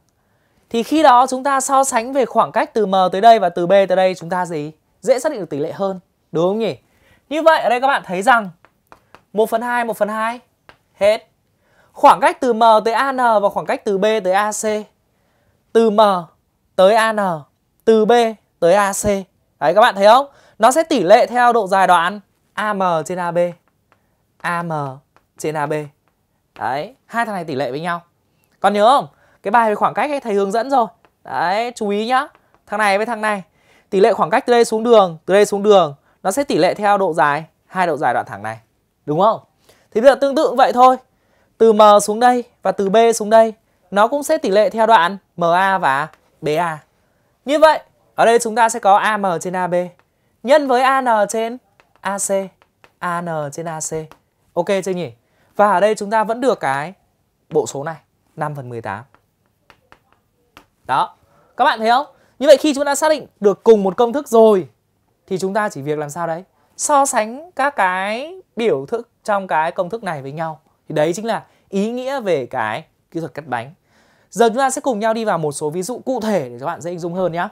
thì khi đó chúng ta so sánh về khoảng cách từ M tới đây và từ B tới đây chúng ta gì? Dễ xác định được tỷ lệ hơn, đúng không nhỉ? Như vậy ở đây các bạn thấy rằng 1 phần 2, 1 phần 2 Hết Khoảng cách từ M tới AN và khoảng cách từ B tới AC Từ M tới AN Từ B tới AC Đấy các bạn thấy không? Nó sẽ tỷ lệ theo độ dài đoạn AM trên AB AM trên AB Đấy, hai thằng này tỷ lệ với nhau Còn nhớ không? cái bài về khoảng cách ấy thầy hướng dẫn rồi đấy chú ý nhá thằng này với thằng này tỷ lệ khoảng cách từ đây xuống đường từ đây xuống đường nó sẽ tỷ lệ theo độ dài hai độ dài đoạn thẳng này đúng không thì bây giờ tương tự vậy thôi từ m xuống đây và từ b xuống đây nó cũng sẽ tỷ lệ theo đoạn ma và ba như vậy ở đây chúng ta sẽ có am trên ab nhân với an trên ac an trên ac ok chưa nhỉ và ở đây chúng ta vẫn được cái bộ số này 5 phần 18 đó. Các bạn thấy không? Như vậy khi chúng ta xác định được cùng một công thức rồi thì chúng ta chỉ việc làm sao đấy? So sánh các cái biểu thức trong cái công thức này với nhau. Thì đấy chính là ý nghĩa về cái kỹ thuật cắt bánh. Giờ chúng ta sẽ cùng nhau đi vào một số ví dụ cụ thể để các bạn dễ hình dung hơn nhé.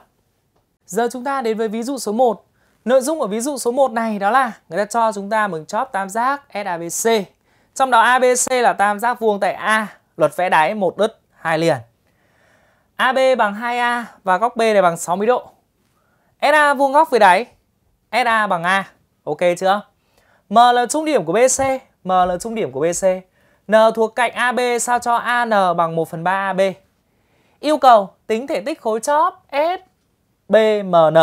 Giờ chúng ta đến với ví dụ số 1. Nội dung ở ví dụ số 1 này đó là người ta cho chúng ta một chóp tam giác SABC. Trong đó ABC là tam giác vuông tại A, luật vẽ đáy một đứt hai liền. AB bằng 2A và góc B này bằng 60 độ. SA vuông góc với đáy. SA bằng A. Ok chưa? M là trung điểm của BC. M là trung điểm của BC. N thuộc cạnh AB sao cho AN bằng 1 phần 3 AB. Yêu cầu tính thể tích khối chóp SBMN.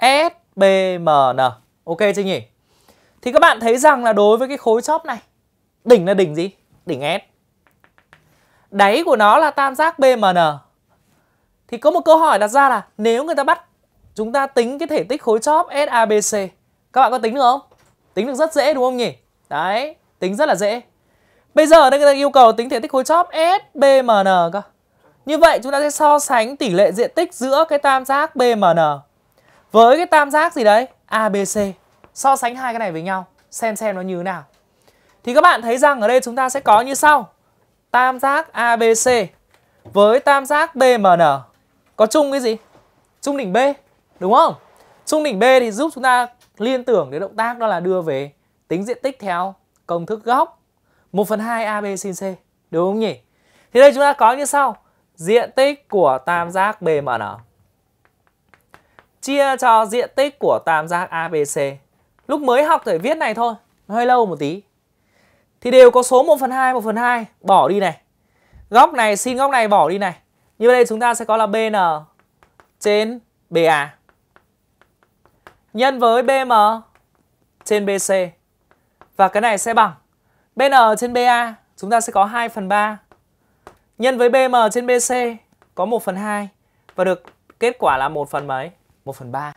SBMN. Ok chưa nhỉ? Thì các bạn thấy rằng là đối với cái khối chóp này, đỉnh là đỉnh gì? Đỉnh S. Đáy của nó là tam giác BMN. Thì có một câu hỏi đặt ra là nếu người ta bắt chúng ta tính cái thể tích khối chóp SABC. Các bạn có tính được không? Tính được rất dễ đúng không nhỉ? Đấy, tính rất là dễ. Bây giờ đây người ta yêu cầu tính thể tích khối chóp SBMN cơ. Như vậy chúng ta sẽ so sánh tỷ lệ diện tích giữa cái tam giác BMN với cái tam giác gì đấy? ABC. So sánh hai cái này với nhau, xem xem nó như thế nào. Thì các bạn thấy rằng ở đây chúng ta sẽ có như sau. Tam giác ABC với tam giác BMN có chung cái gì chung đỉnh b đúng không chung đỉnh b thì giúp chúng ta liên tưởng đến động tác đó là đưa về tính diện tích theo công thức góc 1 phần 2 AB sin C đúng không nhỉ thì đây chúng ta có như sau diện tích của tam giác B BMN chia cho diện tích của tam giác ABC lúc mới học thể viết này thôi hơi lâu một tí thì đều có số 1 phần 2, 1 phần 2 bỏ đi này. Góc này xin góc này bỏ đi này. Như đây chúng ta sẽ có là BN trên BA nhân với BM trên BC. Và cái này sẽ bằng BN trên BA chúng ta sẽ có 2 phần 3 nhân với BM trên BC có 1 phần 2 và được kết quả là 1 phần mấy? 1 phần 3.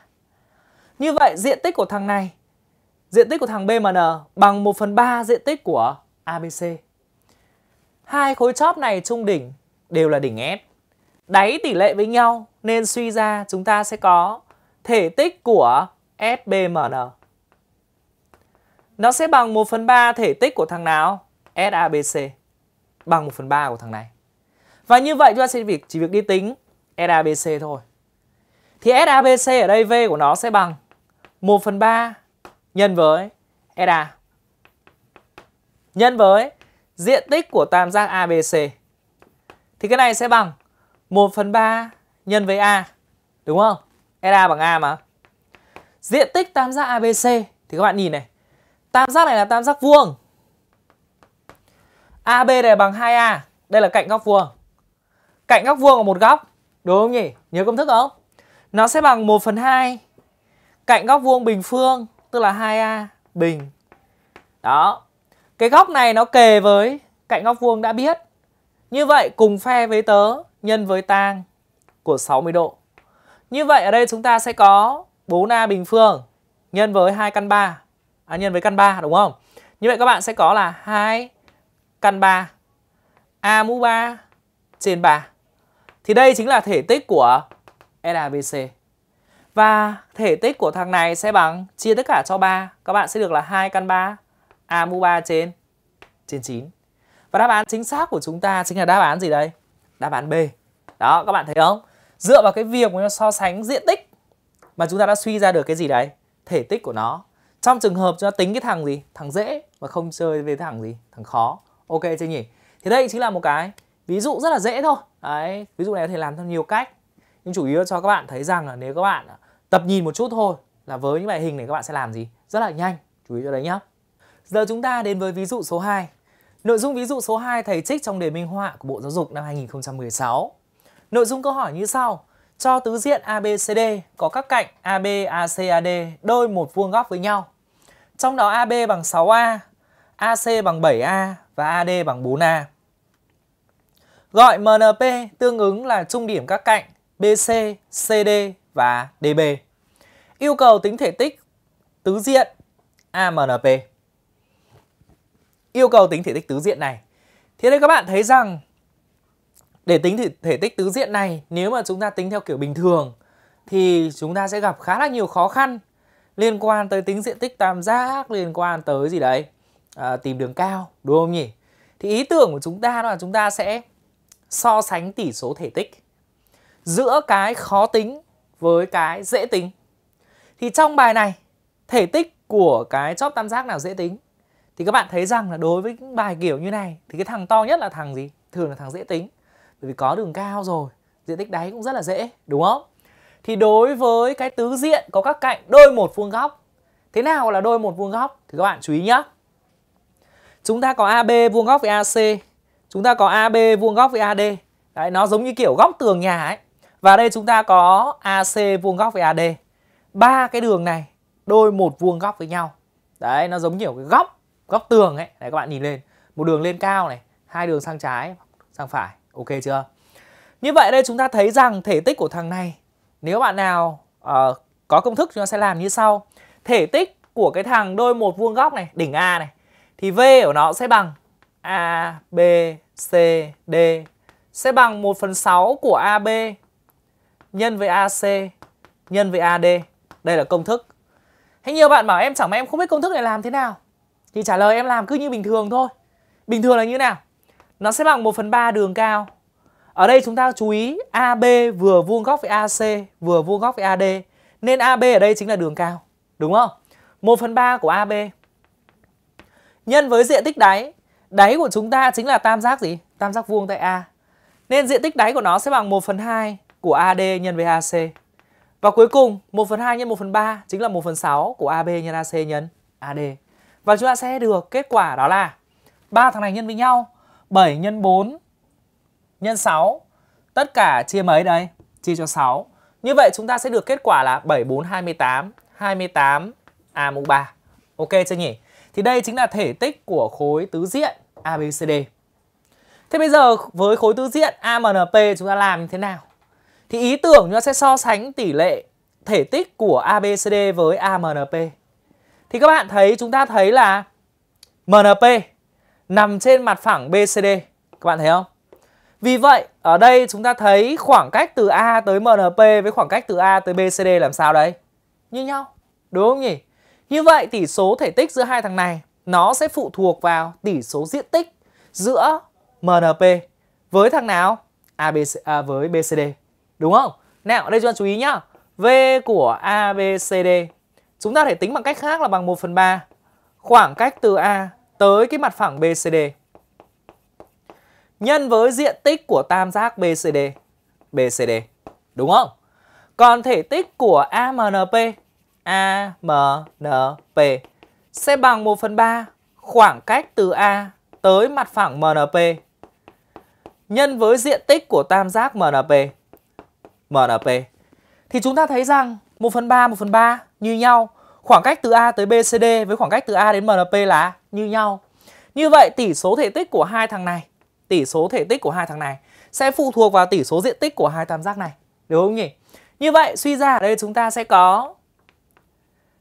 Như vậy diện tích của thằng này, diện tích của thằng BMN bằng 1 phần 3 diện tích của ABC. Hai khối chóp này trung đỉnh đều là đỉnh S đáy tỷ lệ với nhau nên suy ra chúng ta sẽ có thể tích của SBMN. Nó sẽ bằng 1 phần 3 thể tích của thằng nào? SABC. Bằng 1 phần 3 của thằng này. Và như vậy chúng ta sẽ việc chỉ việc đi tính SABC thôi. Thì SABC ở đây V của nó sẽ bằng 1 phần 3 nhân với SA. Nhân với diện tích của tam giác ABC. Thì cái này sẽ bằng 1 phần 3 nhân với A Đúng không? SA bằng A mà Diện tích tam giác ABC Thì các bạn nhìn này Tam giác này là tam giác vuông AB này bằng 2A Đây là cạnh góc vuông Cạnh góc vuông ở một góc Đúng không nhỉ? Nhớ công thức không? Nó sẽ bằng 1 phần 2 Cạnh góc vuông bình phương Tức là 2A bình Đó Cái góc này nó kề với cạnh góc vuông đã biết Như vậy cùng phe với tớ nhân với tang của 60 độ. Như vậy ở đây chúng ta sẽ có 4A bình phương nhân với 2 căn 3. À, nhân với căn 3 đúng không? Như vậy các bạn sẽ có là 2 căn 3 A mũ 3 trên 3. Thì đây chính là thể tích của LABC. Và thể tích của thằng này sẽ bằng chia tất cả cho 3. Các bạn sẽ được là 2 căn 3 A mũ 3 trên, trên 9. Và đáp án chính xác của chúng ta chính là đáp án gì đây? đáp án B. Đó, các bạn thấy không? Dựa vào cái việc mà so sánh diện tích mà chúng ta đã suy ra được cái gì đấy? Thể tích của nó. Trong trường hợp chúng ta tính cái thằng gì? Thằng dễ và không chơi với thằng gì? Thằng khó. Ok chưa nhỉ? Thì đây chính là một cái ví dụ rất là dễ thôi. Đấy, ví dụ này có thể làm theo nhiều cách. Nhưng chủ yếu cho các bạn thấy rằng là nếu các bạn à, tập nhìn một chút thôi là với những bài hình này các bạn sẽ làm gì? Rất là nhanh. Chú ý cho đấy nhá. Giờ chúng ta đến với ví dụ số 2. Nội dung ví dụ số 2 thầy trích trong đề minh họa của Bộ Giáo dục năm 2016. Nội dung câu hỏi như sau. Cho tứ diện ABCD có các cạnh AB, AC, AD đôi một vuông góc với nhau. Trong đó AB bằng 6A, AC bằng 7A và AD bằng 4A. Gọi MNP tương ứng là trung điểm các cạnh BC, CD và DB. Yêu cầu tính thể tích tứ diện AMNP yêu cầu tính thể tích tứ diện này. Thế nên các bạn thấy rằng để tính thể, thể tích tứ diện này nếu mà chúng ta tính theo kiểu bình thường thì chúng ta sẽ gặp khá là nhiều khó khăn liên quan tới tính diện tích tam giác liên quan tới gì đấy à, tìm đường cao đúng không nhỉ thì ý tưởng của chúng ta đó là chúng ta sẽ so sánh tỷ số thể tích giữa cái khó tính với cái dễ tính thì trong bài này thể tích của cái chóp tam giác nào dễ tính thì các bạn thấy rằng là đối với những bài kiểu như này thì cái thằng to nhất là thằng gì thường là thằng dễ tính bởi vì có đường cao rồi diện tích đáy cũng rất là dễ đúng không thì đối với cái tứ diện có các cạnh đôi một vuông góc thế nào là đôi một vuông góc thì các bạn chú ý nhé chúng ta có AB vuông góc với AC chúng ta có AB vuông góc với AD đấy nó giống như kiểu góc tường nhà ấy và đây chúng ta có AC vuông góc với AD ba cái đường này đôi một vuông góc với nhau đấy nó giống kiểu cái góc góc tường ấy đấy các bạn nhìn lên một đường lên cao này hai đường sang trái sang phải ok chưa như vậy đây chúng ta thấy rằng thể tích của thằng này nếu bạn nào uh, có công thức chúng ta sẽ làm như sau thể tích của cái thằng đôi một vuông góc này đỉnh a này thì v của nó sẽ bằng a b c d sẽ bằng 1 phần 6 của AB nhân với AC nhân với AD. Đây là công thức. Hay nhiều bạn bảo em chẳng mà em không biết công thức này làm thế nào thì trả lời em làm cứ như bình thường thôi bình thường là như thế nào nó sẽ bằng 1 phần 3 đường cao ở đây chúng ta chú ý AB vừa vuông góc với AC vừa vuông góc với AD nên AB ở đây chính là đường cao đúng không 1 phần 3 của AB nhân với diện tích đáy đáy của chúng ta chính là tam giác gì tam giác vuông tại A nên diện tích đáy của nó sẽ bằng 1 phần 2 của AD nhân với AC và cuối cùng 1 phần 2 nhân 1 phần 3 chính là 1 phần 6 của AB nhân AC nhân AD và chúng ta sẽ được kết quả đó là ba thằng này nhân với nhau 7 nhân 4 nhân 6 tất cả chia mấy đây? Chia cho 6. Như vậy chúng ta sẽ được kết quả là 74 28 28 a mũ 3. Ok chưa nhỉ? Thì đây chính là thể tích của khối tứ diện ABCD. Thế bây giờ với khối tứ diện AMNP chúng ta làm như thế nào? Thì ý tưởng chúng ta sẽ so sánh tỷ lệ thể tích của ABCD với AMNP. Thì các bạn thấy chúng ta thấy là MNP nằm trên mặt phẳng BCD. Các bạn thấy không? Vì vậy, ở đây chúng ta thấy khoảng cách từ A tới MNP với khoảng cách từ A tới BCD làm sao đấy? Như nhau, đúng không nhỉ? Như vậy, tỷ số thể tích giữa hai thằng này nó sẽ phụ thuộc vào tỷ số diện tích giữa MNP với thằng nào? ABC, à, với BCD. Đúng không? Nào, ở đây cho ta chú ý nhá. V của ABCD Chúng ta thể tính bằng cách khác là bằng 1 phần 3 khoảng cách từ A tới cái mặt phẳng BCD nhân với diện tích của tam giác BCD. BCD. Đúng không? Còn thể tích của AMNP AMNP sẽ bằng 1 phần 3 khoảng cách từ A tới mặt phẳng MNP nhân với diện tích của tam giác MNP. MNP. Thì chúng ta thấy rằng 1 phần 3, 1 phần 3 như nhau. Khoảng cách từ A tới BCD với khoảng cách từ A đến MNP là như nhau. Như vậy tỷ số thể tích của hai thằng này, tỷ số thể tích của hai thằng này sẽ phụ thuộc vào tỷ số diện tích của hai tam giác này. Đúng không nhỉ? Như vậy suy ra ở đây chúng ta sẽ có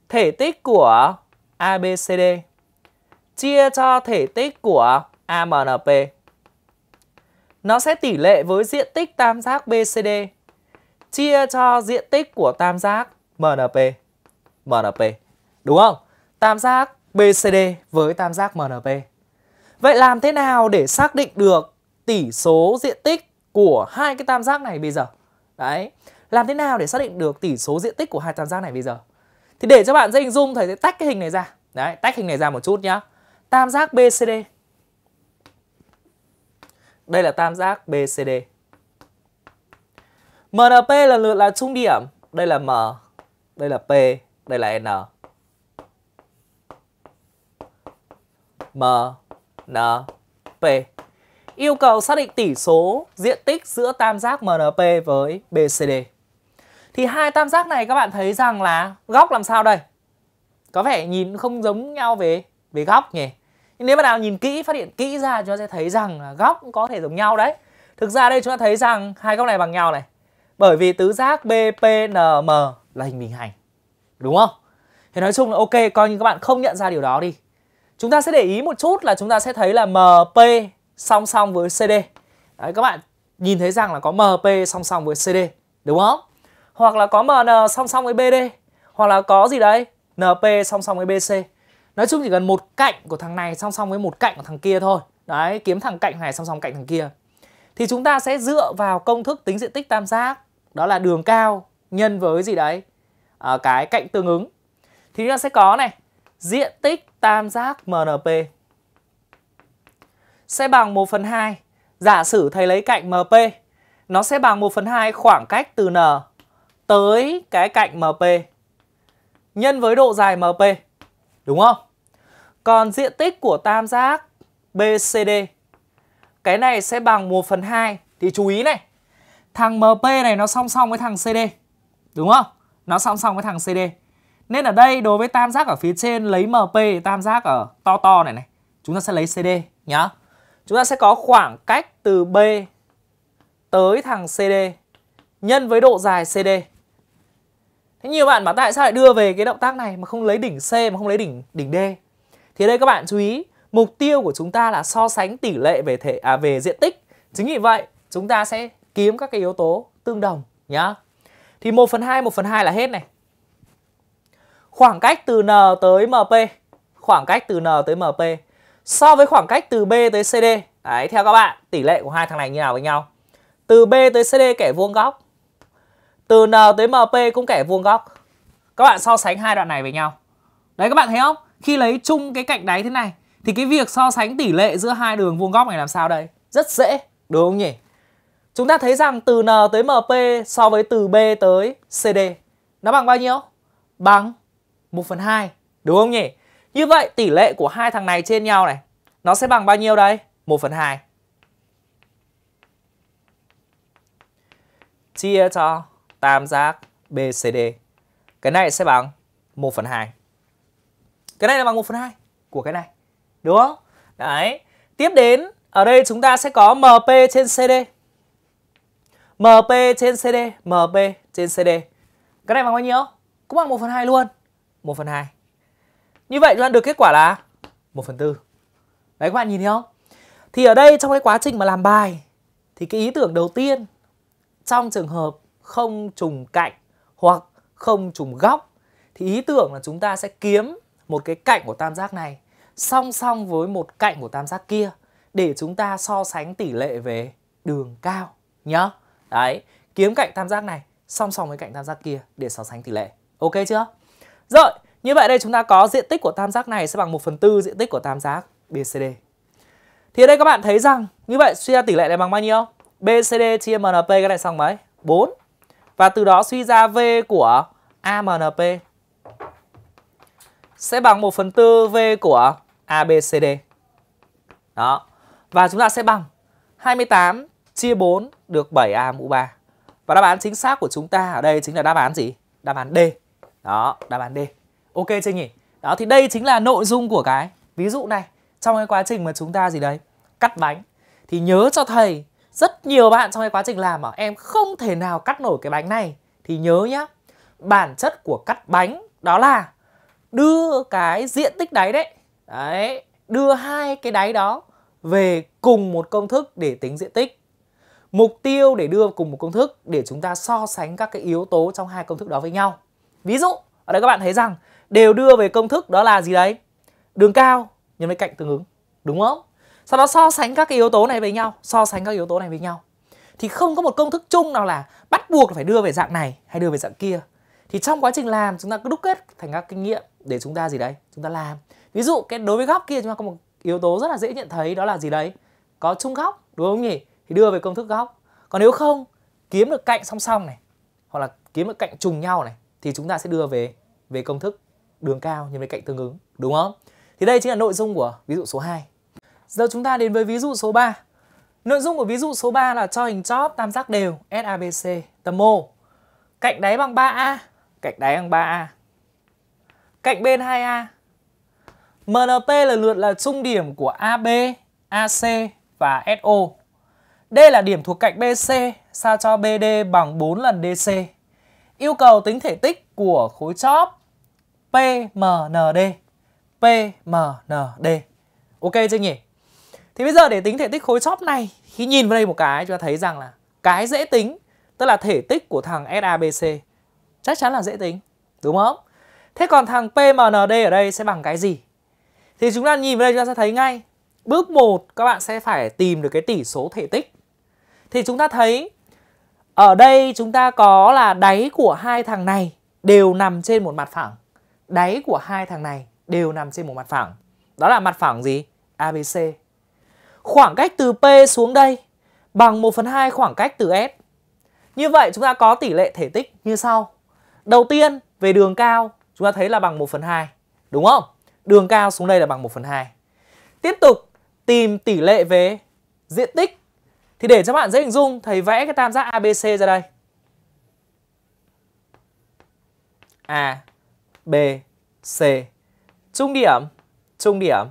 thể tích của ABCD chia cho thể tích của AMNP. Nó sẽ tỷ lệ với diện tích tam giác BCD chia cho diện tích của tam giác MNP. MNP. Đúng không? Tam giác BCD với tam giác MNP. Vậy làm thế nào để xác định được tỷ số diện tích của hai cái tam giác này bây giờ? Đấy. Làm thế nào để xác định được tỷ số diện tích của hai tam giác này bây giờ? Thì để cho bạn dễ hình dung thầy sẽ tách cái hình này ra. Đấy, tách hình này ra một chút nhá. Tam giác BCD. Đây là tam giác BCD. MNP lần lượt là trung điểm. Đây là M, đây là P, đây là N. M, N, P. Yêu cầu xác định tỷ số diện tích giữa tam giác MNP với BCD. Thì hai tam giác này các bạn thấy rằng là góc làm sao đây? Có vẻ nhìn không giống nhau về về góc nhỉ. Nhưng nếu mà nào nhìn kỹ, phát hiện kỹ ra chúng ta sẽ thấy rằng là góc cũng có thể giống nhau đấy. Thực ra đây chúng ta thấy rằng hai góc này bằng nhau này bởi vì tứ giác BPNM là hình bình hành. Đúng không? Thì nói chung là ok, coi như các bạn không nhận ra điều đó đi. Chúng ta sẽ để ý một chút là chúng ta sẽ thấy là MP song song với CD. Đấy, các bạn nhìn thấy rằng là có MP song song với CD, đúng không? Hoặc là có MN song song với BD, hoặc là có gì đấy, NP song song với BC. Nói chung chỉ cần một cạnh của thằng này song song với một cạnh của thằng kia thôi. Đấy, kiếm thằng cạnh này song song cạnh thằng kia. Thì chúng ta sẽ dựa vào công thức tính diện tích tam giác đó là đường cao nhân với gì đấy à, cái cạnh tương ứng thì chúng ta sẽ có này diện tích tam giác MNP sẽ bằng 1 phần 2 giả sử thầy lấy cạnh MP nó sẽ bằng 1 phần 2 khoảng cách từ N tới cái cạnh MP nhân với độ dài MP đúng không còn diện tích của tam giác BCD cái này sẽ bằng 1 phần 2 thì chú ý này thằng MP này nó song song với thằng CD. Đúng không? Nó song song với thằng CD. Nên ở đây đối với tam giác ở phía trên lấy MP tam giác ở to to này này. Chúng ta sẽ lấy CD nhá. Chúng ta sẽ có khoảng cách từ B tới thằng CD nhân với độ dài CD. Thế nhiều bạn bảo tại sao lại đưa về cái động tác này mà không lấy đỉnh C mà không lấy đỉnh đỉnh D. Thì đây các bạn chú ý, mục tiêu của chúng ta là so sánh tỷ lệ về thể à về diện tích. Chính vì vậy, chúng ta sẽ kiếm các cái yếu tố tương đồng nhá. Thì 1 phần 2, 1 phần 2 là hết này. Khoảng cách từ N tới MP. Khoảng cách từ N tới MP. So với khoảng cách từ B tới CD. Đấy, theo các bạn, tỷ lệ của hai thằng này như nào với nhau? Từ B tới CD kẻ vuông góc. Từ N tới MP cũng kẻ vuông góc. Các bạn so sánh hai đoạn này với nhau. Đấy các bạn thấy không? Khi lấy chung cái cạnh đáy thế này thì cái việc so sánh tỷ lệ giữa hai đường vuông góc này làm sao đây? Rất dễ, đúng không nhỉ? Chúng ta thấy rằng từ N tới MP so với từ B tới CD nó bằng bao nhiêu? Bằng 1 phần 2, đúng không nhỉ? Như vậy tỷ lệ của hai thằng này trên nhau này, nó sẽ bằng bao nhiêu đây? 1 phần 2. Chia cho tam giác BCD. Cái này sẽ bằng 1 phần 2. Cái này là bằng 1 phần 2 của cái này. Đúng không? Đấy. Tiếp đến, ở đây chúng ta sẽ có MP trên CD. MP trên CD, MP trên CD. Cái này bằng bao nhiêu? Cũng bằng 1 phần 2 luôn. 1 phần 2. Như vậy chúng ta được kết quả là 1 phần 4. Đấy các bạn nhìn thấy không? Thì ở đây trong cái quá trình mà làm bài thì cái ý tưởng đầu tiên trong trường hợp không trùng cạnh hoặc không trùng góc thì ý tưởng là chúng ta sẽ kiếm một cái cạnh của tam giác này song song với một cạnh của tam giác kia để chúng ta so sánh tỷ lệ về đường cao nhá. Đấy, kiếm cạnh tam giác này song song với cạnh tam giác kia để so sánh tỷ lệ. Ok chưa? Rồi, như vậy đây chúng ta có diện tích của tam giác này sẽ bằng 1 phần tư diện tích của tam giác BCD. Thì ở đây các bạn thấy rằng như vậy suy ra tỷ lệ này bằng bao nhiêu? BCD chia MNP cái này xong mấy? 4. Và từ đó suy ra V của AMNP sẽ bằng 1 phần tư V của ABCD. Đó. Và chúng ta sẽ bằng 28 chia 4 được 7A mũ 3. Và đáp án chính xác của chúng ta ở đây chính là đáp án gì? Đáp án D. Đó, đáp án D. Ok chưa nhỉ? Đó thì đây chính là nội dung của cái ví dụ này. Trong cái quá trình mà chúng ta gì đấy, cắt bánh thì nhớ cho thầy rất nhiều bạn trong cái quá trình làm mà em không thể nào cắt nổi cái bánh này thì nhớ nhá. Bản chất của cắt bánh đó là đưa cái diện tích đáy đấy. Đấy, đưa hai cái đáy đó về cùng một công thức để tính diện tích mục tiêu để đưa cùng một công thức để chúng ta so sánh các cái yếu tố trong hai công thức đó với nhau. Ví dụ, ở đây các bạn thấy rằng đều đưa về công thức đó là gì đấy? Đường cao nhân với cạnh tương ứng, đúng không? Sau đó so sánh các cái yếu tố này với nhau, so sánh các yếu tố này với nhau. Thì không có một công thức chung nào là bắt buộc phải đưa về dạng này hay đưa về dạng kia. Thì trong quá trình làm chúng ta cứ đúc kết thành các kinh nghiệm để chúng ta gì đấy? Chúng ta làm. Ví dụ cái đối với góc kia chúng ta có một yếu tố rất là dễ nhận thấy đó là gì đấy? Có chung góc, đúng không nhỉ? thì đưa về công thức góc còn nếu không kiếm được cạnh song song này hoặc là kiếm được cạnh trùng nhau này thì chúng ta sẽ đưa về về công thức đường cao nhân với cạnh tương ứng đúng không thì đây chính là nội dung của ví dụ số 2 giờ chúng ta đến với ví dụ số 3 nội dung của ví dụ số 3 là cho hình chóp tam giác đều SABC tầm mô cạnh đáy bằng 3A cạnh đáy bằng 3A cạnh bên 2A MNP lần lượt là trung điểm của AB AC và SO đây là điểm thuộc cạnh BC, sao cho BD bằng 4 lần DC. Yêu cầu tính thể tích của khối chóp PMND. PMND. Ok chưa nhỉ? Thì bây giờ để tính thể tích khối chóp này, khi nhìn vào đây một cái chúng ta thấy rằng là cái dễ tính, tức là thể tích của thằng SABC chắc chắn là dễ tính, đúng không? Thế còn thằng PMND ở đây sẽ bằng cái gì? Thì chúng ta nhìn vào đây chúng ta sẽ thấy ngay Bước 1 các bạn sẽ phải tìm được cái tỷ số thể tích thì chúng ta thấy ở đây chúng ta có là đáy của hai thằng này đều nằm trên một mặt phẳng. Đáy của hai thằng này đều nằm trên một mặt phẳng. Đó là mặt phẳng gì? ABC. Khoảng cách từ P xuống đây bằng 1 phần 2 khoảng cách từ S. Như vậy chúng ta có tỷ lệ thể tích như sau. Đầu tiên về đường cao chúng ta thấy là bằng 1 phần 2. Đúng không? Đường cao xuống đây là bằng 1 phần 2. Tiếp tục tìm tỷ lệ về diện tích thì để cho bạn dễ hình dung, thầy vẽ cái tam giác ABC ra đây. A, B, C. Trung điểm, trung điểm.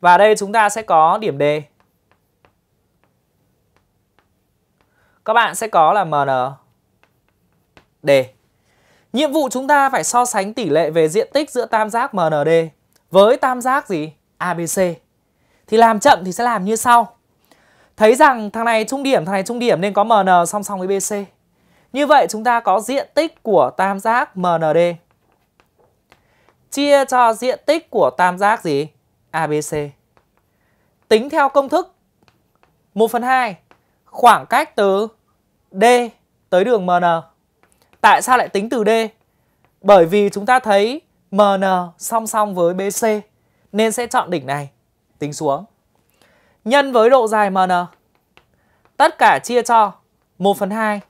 Và đây chúng ta sẽ có điểm D. Các bạn sẽ có là MN, D. Nhiệm vụ chúng ta phải so sánh tỷ lệ về diện tích giữa tam giác MND với tam giác gì? ABC. Thì làm chậm thì sẽ làm như sau. Thấy rằng thằng này trung điểm, thằng này trung điểm nên có MN song song với BC. Như vậy chúng ta có diện tích của tam giác MND chia cho diện tích của tam giác gì? ABC. Tính theo công thức 1 phần 2 khoảng cách từ D tới đường MN. Tại sao lại tính từ D? Bởi vì chúng ta thấy MN song song với BC nên sẽ chọn đỉnh này tính xuống nhân với độ dài MN. Tất cả chia cho 1 phần 2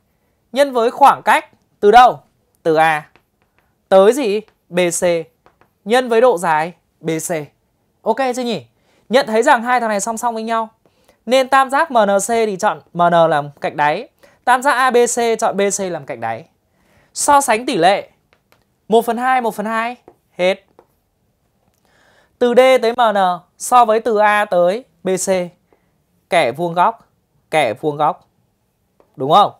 nhân với khoảng cách từ đâu? Từ A tới gì? BC nhân với độ dài BC. Ok chưa nhỉ? Nhận thấy rằng hai thằng này song song với nhau. Nên tam giác MNC thì chọn MN làm cạnh đáy. Tam giác ABC chọn BC làm cạnh đáy. So sánh tỷ lệ 1 phần 2, 1 phần 2 Hết Từ D tới MN so với từ A tới BC kẻ vuông góc kẻ vuông góc đúng không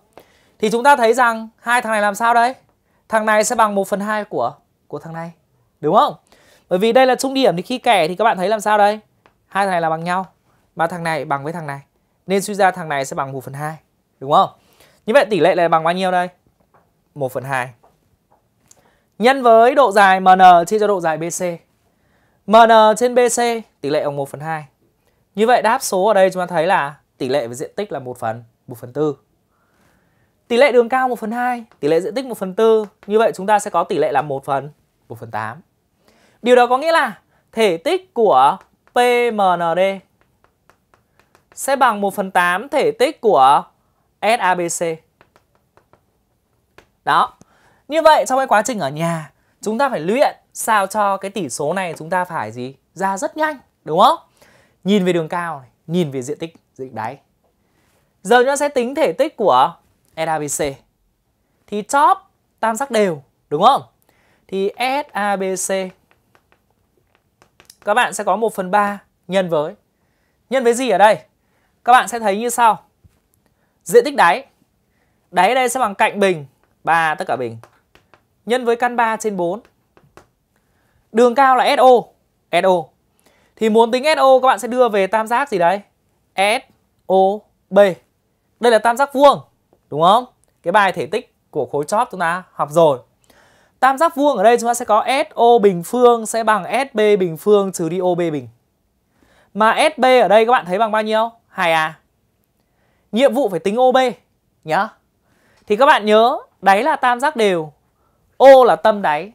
thì chúng ta thấy rằng hai thằng này làm sao đấy thằng này sẽ bằng 1 phần 2 của của thằng này đúng không bởi vì đây là trung điểm thì khi kẻ thì các bạn thấy làm sao đây hai thằng này là bằng nhau mà thằng này bằng với thằng này nên suy ra thằng này sẽ bằng 1 phần 2 đúng không như vậy tỷ lệ này bằng bao nhiêu đây 1 phần 2 nhân với độ dài MN chia cho độ dài BC MN trên BC tỷ lệ bằng 1 phần 2 như vậy đáp số ở đây chúng ta thấy là tỷ lệ với diện tích là 1 phần 1 phần 4. Tỷ lệ đường cao 1 phần 2, tỷ lệ diện tích 1 phần 4. Như vậy chúng ta sẽ có tỷ lệ là 1 phần 1 phần 8. Điều đó có nghĩa là thể tích của PMND sẽ bằng 1 phần 8 thể tích của SABC. Đó. Như vậy trong cái quá trình ở nhà chúng ta phải luyện sao cho cái tỷ số này chúng ta phải gì? Ra rất nhanh, đúng không? nhìn về đường cao này, nhìn về diện tích diện đáy. Giờ chúng ta sẽ tính thể tích của SABC. Thì top tam giác đều, đúng không? Thì SABC các bạn sẽ có 1 phần 3 nhân với. Nhân với gì ở đây? Các bạn sẽ thấy như sau. Diện tích đáy. Đáy đây sẽ bằng cạnh bình, 3 tất cả bình. Nhân với căn 3 trên 4. Đường cao là SO. SO thì muốn tính SO các bạn sẽ đưa về tam giác gì đấy? SOB. Đây là tam giác vuông, đúng không? Cái bài thể tích của khối chóp chúng ta học rồi. Tam giác vuông ở đây chúng ta sẽ có SO bình phương sẽ bằng SB bình phương trừ đi OB bình. Mà SB ở đây các bạn thấy bằng bao nhiêu? 2A. Nhiệm vụ phải tính OB nhá. Thì các bạn nhớ đáy là tam giác đều, O là tâm đáy.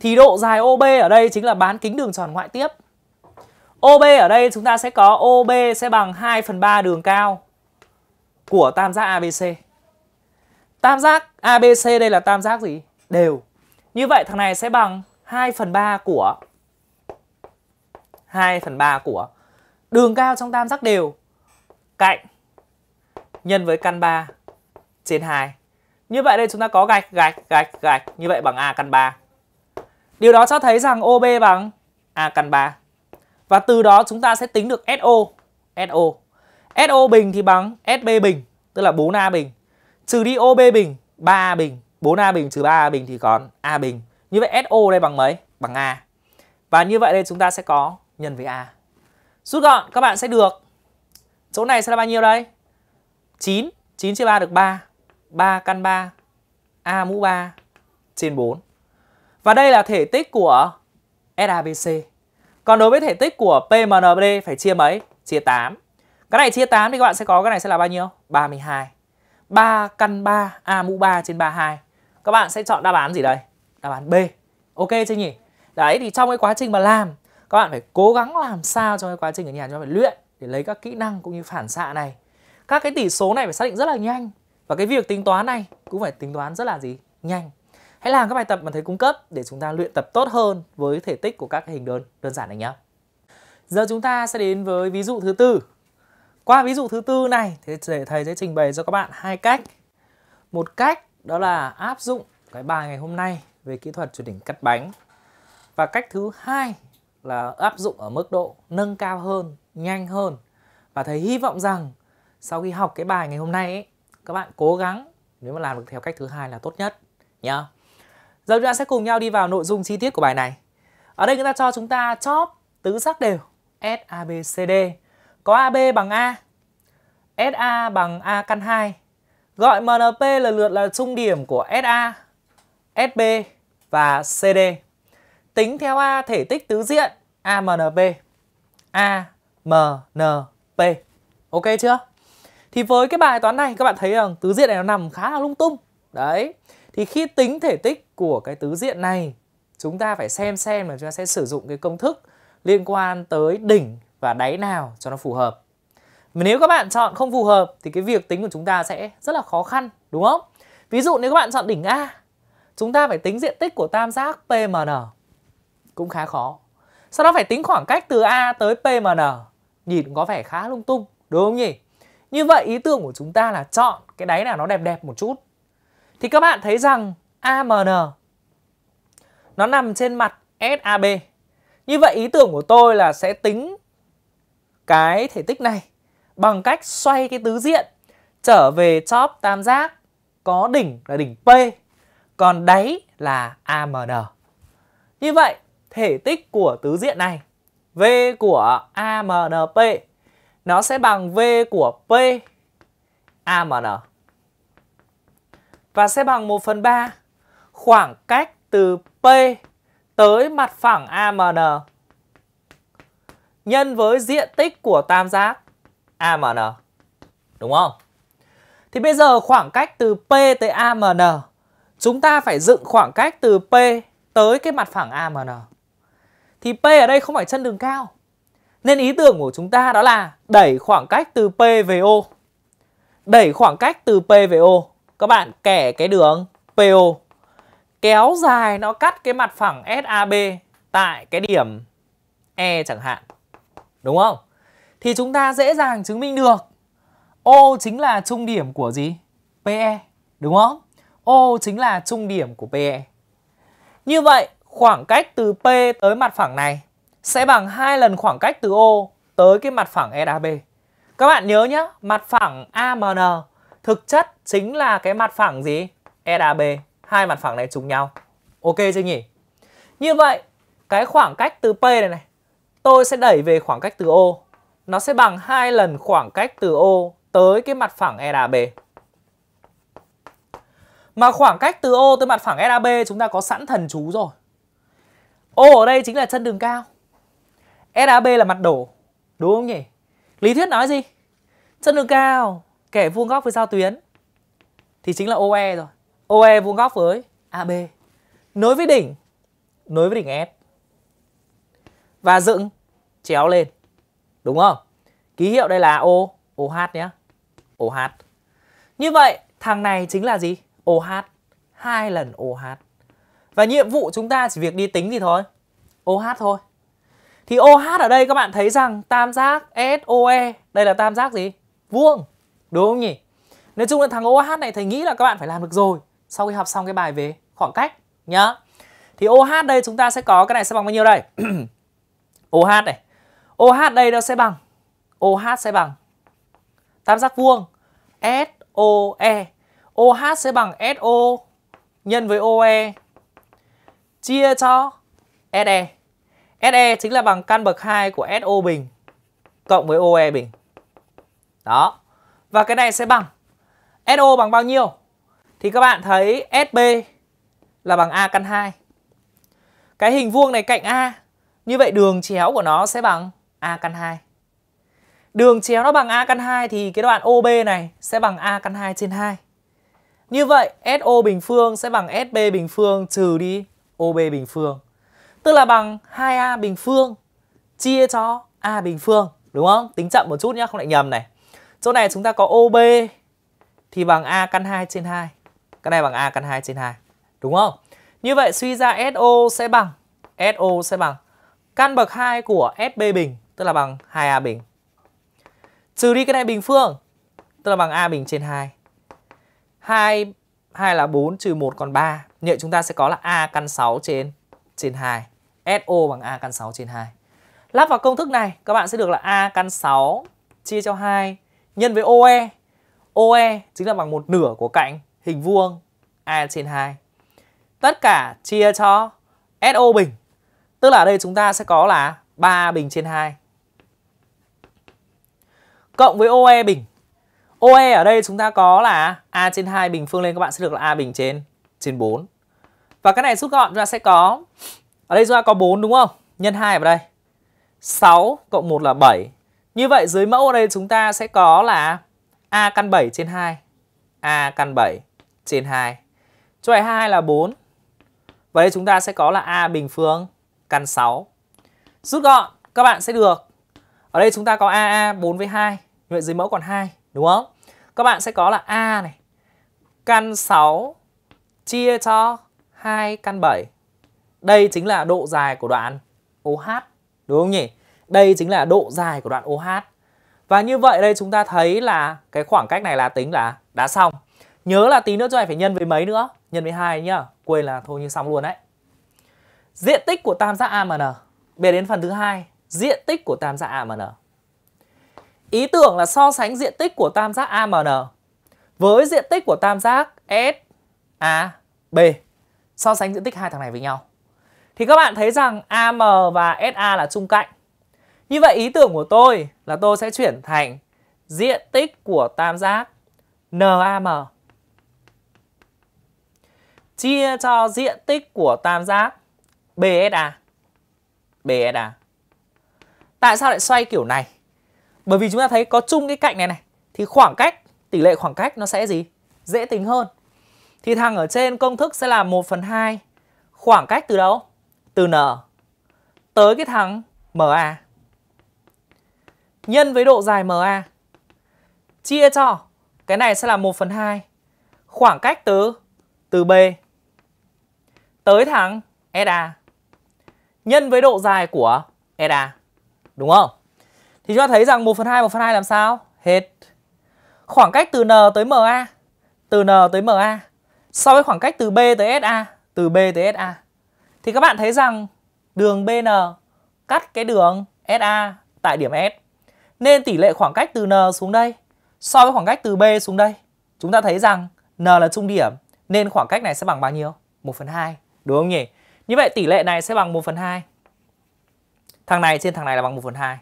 Thì độ dài OB ở đây chính là bán kính đường tròn ngoại tiếp OB ở đây chúng ta sẽ có OB sẽ bằng 2 phần 3 đường cao của tam giác ABC. Tam giác ABC đây là tam giác gì? Đều. Như vậy thằng này sẽ bằng 2 phần 3 của 2 phần 3 của đường cao trong tam giác đều cạnh nhân với căn 3 trên 2. Như vậy đây chúng ta có gạch, gạch, gạch, gạch. Như vậy bằng A căn 3. Điều đó cho thấy rằng OB bằng A căn 3. Và từ đó chúng ta sẽ tính được SO. SO. SO bình thì bằng SB bình, tức là 4A bình. Trừ đi OB bình, 3A bình. 4A bình trừ 3A bình thì còn A bình. Như vậy SO đây bằng mấy? Bằng A. Và như vậy đây chúng ta sẽ có nhân với A. Rút gọn các bạn sẽ được Chỗ này sẽ là bao nhiêu đây? 9 9 chia 3 được 3 3 căn 3 A mũ 3 trên 4 Và đây là thể tích của SABC còn đối với thể tích của PMNB phải chia mấy? Chia 8. Cái này chia 8 thì các bạn sẽ có cái này sẽ là bao nhiêu? 32. 3 căn 3 A mũ 3 trên 32. Các bạn sẽ chọn đáp án gì đây? Đáp án B. Ok chưa nhỉ? Đấy thì trong cái quá trình mà làm các bạn phải cố gắng làm sao trong cái quá trình ở nhà cho phải luyện để lấy các kỹ năng cũng như phản xạ này. Các cái tỷ số này phải xác định rất là nhanh và cái việc tính toán này cũng phải tính toán rất là gì? Nhanh. Hãy làm các bài tập mà thầy cung cấp để chúng ta luyện tập tốt hơn với thể tích của các hình đơn đơn giản này nhé. Giờ chúng ta sẽ đến với ví dụ thứ tư. Qua ví dụ thứ tư này thì thầy sẽ trình bày cho các bạn hai cách. Một cách đó là áp dụng cái bài ngày hôm nay về kỹ thuật chuyển đỉnh cắt bánh. Và cách thứ hai là áp dụng ở mức độ nâng cao hơn, nhanh hơn. Và thầy hy vọng rằng sau khi học cái bài ngày hôm nay ấy, các bạn cố gắng nếu mà làm được theo cách thứ hai là tốt nhất nhá. Giờ chúng ta sẽ cùng nhau đi vào nội dung chi tiết của bài này. Ở đây người ta cho chúng ta chóp tứ giác đều SABCD. Có AB bằng A, SA bằng A căn 2. Gọi MNP lần lượt là trung điểm của SA, SB và CD. Tính theo A thể tích tứ diện AMNP. AMNP. Ok chưa? Thì với cái bài toán này các bạn thấy rằng tứ diện này nó nằm khá là lung tung. Đấy. Thì khi tính thể tích của cái tứ diện này chúng ta phải xem xem là chúng ta sẽ sử dụng cái công thức liên quan tới đỉnh và đáy nào cho nó phù hợp. Mà nếu các bạn chọn không phù hợp thì cái việc tính của chúng ta sẽ rất là khó khăn, đúng không? Ví dụ nếu các bạn chọn đỉnh A, chúng ta phải tính diện tích của tam giác PMN. Cũng khá khó. Sau đó phải tính khoảng cách từ A tới PMN. Nhìn có vẻ khá lung tung, đúng không nhỉ? Như vậy ý tưởng của chúng ta là chọn cái đáy nào nó đẹp đẹp một chút. Thì các bạn thấy rằng AMN nó nằm trên mặt SAB. Như vậy ý tưởng của tôi là sẽ tính cái thể tích này bằng cách xoay cái tứ diện trở về chóp tam giác có đỉnh là đỉnh P, còn đáy là AMN. Như vậy, thể tích của tứ diện này V của AMNP nó sẽ bằng V của P AMN và sẽ bằng 1 phần 3 khoảng cách từ P tới mặt phẳng AMN nhân với diện tích của tam giác AMN. Đúng không? Thì bây giờ khoảng cách từ P tới AMN chúng ta phải dựng khoảng cách từ P tới cái mặt phẳng AMN. Thì P ở đây không phải chân đường cao. Nên ý tưởng của chúng ta đó là đẩy khoảng cách từ P về O. Đẩy khoảng cách từ P về O, các bạn kẻ cái đường PO kéo dài nó cắt cái mặt phẳng SAB tại cái điểm E chẳng hạn. Đúng không? Thì chúng ta dễ dàng chứng minh được O chính là trung điểm của gì? PE. Đúng không? O chính là trung điểm của PE. Như vậy, khoảng cách từ P tới mặt phẳng này sẽ bằng hai lần khoảng cách từ O tới cái mặt phẳng SAB. Các bạn nhớ nhé, mặt phẳng AMN thực chất chính là cái mặt phẳng gì? SAB. E hai mặt phẳng này trùng nhau. Ok chưa nhỉ? Như vậy, cái khoảng cách từ P này này, tôi sẽ đẩy về khoảng cách từ O. Nó sẽ bằng hai lần khoảng cách từ O tới cái mặt phẳng LAB. E Mà khoảng cách từ O tới mặt phẳng LAB e chúng ta có sẵn thần chú rồi. O ở đây chính là chân đường cao. LAB e là mặt đổ. Đúng không nhỉ? Lý thuyết nói gì? Chân đường cao, kẻ vuông góc với giao tuyến thì chính là OE rồi. OE vuông góc với AB nối với đỉnh nối với đỉnh S và dựng chéo lên đúng không ký hiệu đây là O OH nhé OH như vậy thằng này chính là gì OH hai lần OH và nhiệm vụ chúng ta chỉ việc đi tính gì thôi OH thôi thì OH ở đây các bạn thấy rằng tam giác SOE đây là tam giác gì vuông đúng không nhỉ nói chung là thằng OH này thầy nghĩ là các bạn phải làm được rồi sau khi học xong cái bài về khoảng cách nhá. Thì OH đây chúng ta sẽ có cái này sẽ bằng bao nhiêu đây? OH này. OH đây nó sẽ bằng OH sẽ bằng tam giác vuông SOE. OH sẽ bằng SO nhân với OE chia cho SE. SE chính là bằng căn bậc 2 của SO bình cộng với OE bình. Đó. Và cái này sẽ bằng SO bằng bao nhiêu? Thì các bạn thấy SB là bằng A căn 2. Cái hình vuông này cạnh A, như vậy đường chéo của nó sẽ bằng A căn 2. Đường chéo nó bằng A căn 2 thì cái đoạn OB này sẽ bằng A căn 2 trên 2. Như vậy SO bình phương sẽ bằng SB bình phương trừ đi OB bình phương. Tức là bằng 2A bình phương chia cho A bình phương. Đúng không? Tính chậm một chút nhé, không lại nhầm này. Chỗ này chúng ta có OB thì bằng A căn 2 trên 2. Cái này bằng A căn 2 trên 2. Đúng không? Như vậy suy ra SO sẽ bằng SO sẽ bằng căn bậc 2 của SB bình, tức là bằng 2A bình. Trừ đi cái này bình phương, tức là bằng A bình trên 2. 2 2 là 4 trừ 1 còn 3. Như vậy chúng ta sẽ có là A căn 6 trên trên 2. SO bằng A căn 6 trên 2. Lắp vào công thức này, các bạn sẽ được là A căn 6 chia cho 2 nhân với OE. OE chính là bằng một nửa của cạnh hình vuông A trên 2. Tất cả chia cho SO bình. Tức là ở đây chúng ta sẽ có là 3 bình trên 2. Cộng với OE bình. OE ở đây chúng ta có là A trên 2 bình phương lên các bạn sẽ được là A bình trên trên 4. Và cái này rút gọn chúng ta sẽ có ở đây chúng ta có 4 đúng không? Nhân 2 vào đây. 6 cộng 1 là 7. Như vậy dưới mẫu ở đây chúng ta sẽ có là A căn 7 trên 2. A căn 7 trên 2. Chỗ này 2 là 4. Và đây chúng ta sẽ có là A bình phương căn 6. Rút gọn, các bạn sẽ được. Ở đây chúng ta có a 4 với 2, vậy dưới mẫu còn 2, đúng không? Các bạn sẽ có là A này, căn 6 chia cho 2 căn 7. Đây chính là độ dài của đoạn OH, đúng không nhỉ? Đây chính là độ dài của đoạn OH. Và như vậy đây chúng ta thấy là cái khoảng cách này là tính là đã xong. Nhớ là tí nữa cho này phải nhân với mấy nữa? Nhân với hai nhá. Quên là thôi như xong luôn đấy. Diện tích của tam giác AMN. Về đến phần thứ hai, diện tích của tam giác AMN. Ý tưởng là so sánh diện tích của tam giác AMN với diện tích của tam giác SAB. So sánh diện tích hai thằng này với nhau. Thì các bạn thấy rằng AM và SA là chung cạnh. Như vậy ý tưởng của tôi là tôi sẽ chuyển thành diện tích của tam giác NAM chia cho diện tích của tam giác BSA. BSA. Tại sao lại xoay kiểu này? Bởi vì chúng ta thấy có chung cái cạnh này này thì khoảng cách, tỷ lệ khoảng cách nó sẽ gì? Dễ tính hơn. Thì thằng ở trên công thức sẽ là 1 phần 2 khoảng cách từ đâu? Từ N tới cái thằng MA. Nhân với độ dài MA. Chia cho cái này sẽ là 1 phần 2 khoảng cách từ từ B tới thẳng SA nhân với độ dài của SA. Đúng không? Thì chúng ta thấy rằng 1 phần 2, 1 phần 2 làm sao? Hết. Khoảng cách từ N tới MA. Từ N tới MA. So với khoảng cách từ B tới SA. Từ B tới SA. Thì các bạn thấy rằng đường BN cắt cái đường SA tại điểm S. Nên tỷ lệ khoảng cách từ N xuống đây so với khoảng cách từ B xuống đây. Chúng ta thấy rằng N là trung điểm nên khoảng cách này sẽ bằng bao nhiêu? 1 phần 2. Đúng không nhỉ? Như vậy tỷ lệ này sẽ bằng 1 phần 2. Thằng này trên thằng này là bằng 1 phần 2.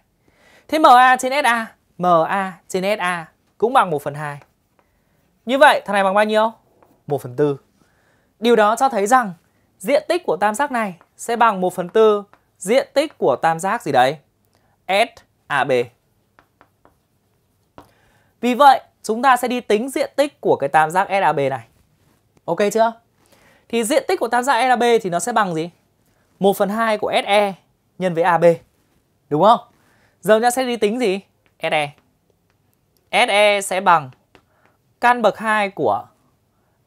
Thế MA trên SA, MA trên SA cũng bằng 1 phần 2. Như vậy thằng này bằng bao nhiêu? 1 phần 4. Điều đó cho thấy rằng diện tích của tam giác này sẽ bằng 1 phần 4 diện tích của tam giác gì đấy? SAB. Vì vậy, chúng ta sẽ đi tính diện tích của cái tam giác SAB này. Ok chưa? Thì diện tích của tam giác e LAB thì nó sẽ bằng gì? 1 phần 2 của SE nhân với AB. Đúng không? Giờ chúng ta sẽ đi tính gì? SE. SE sẽ bằng căn bậc 2 của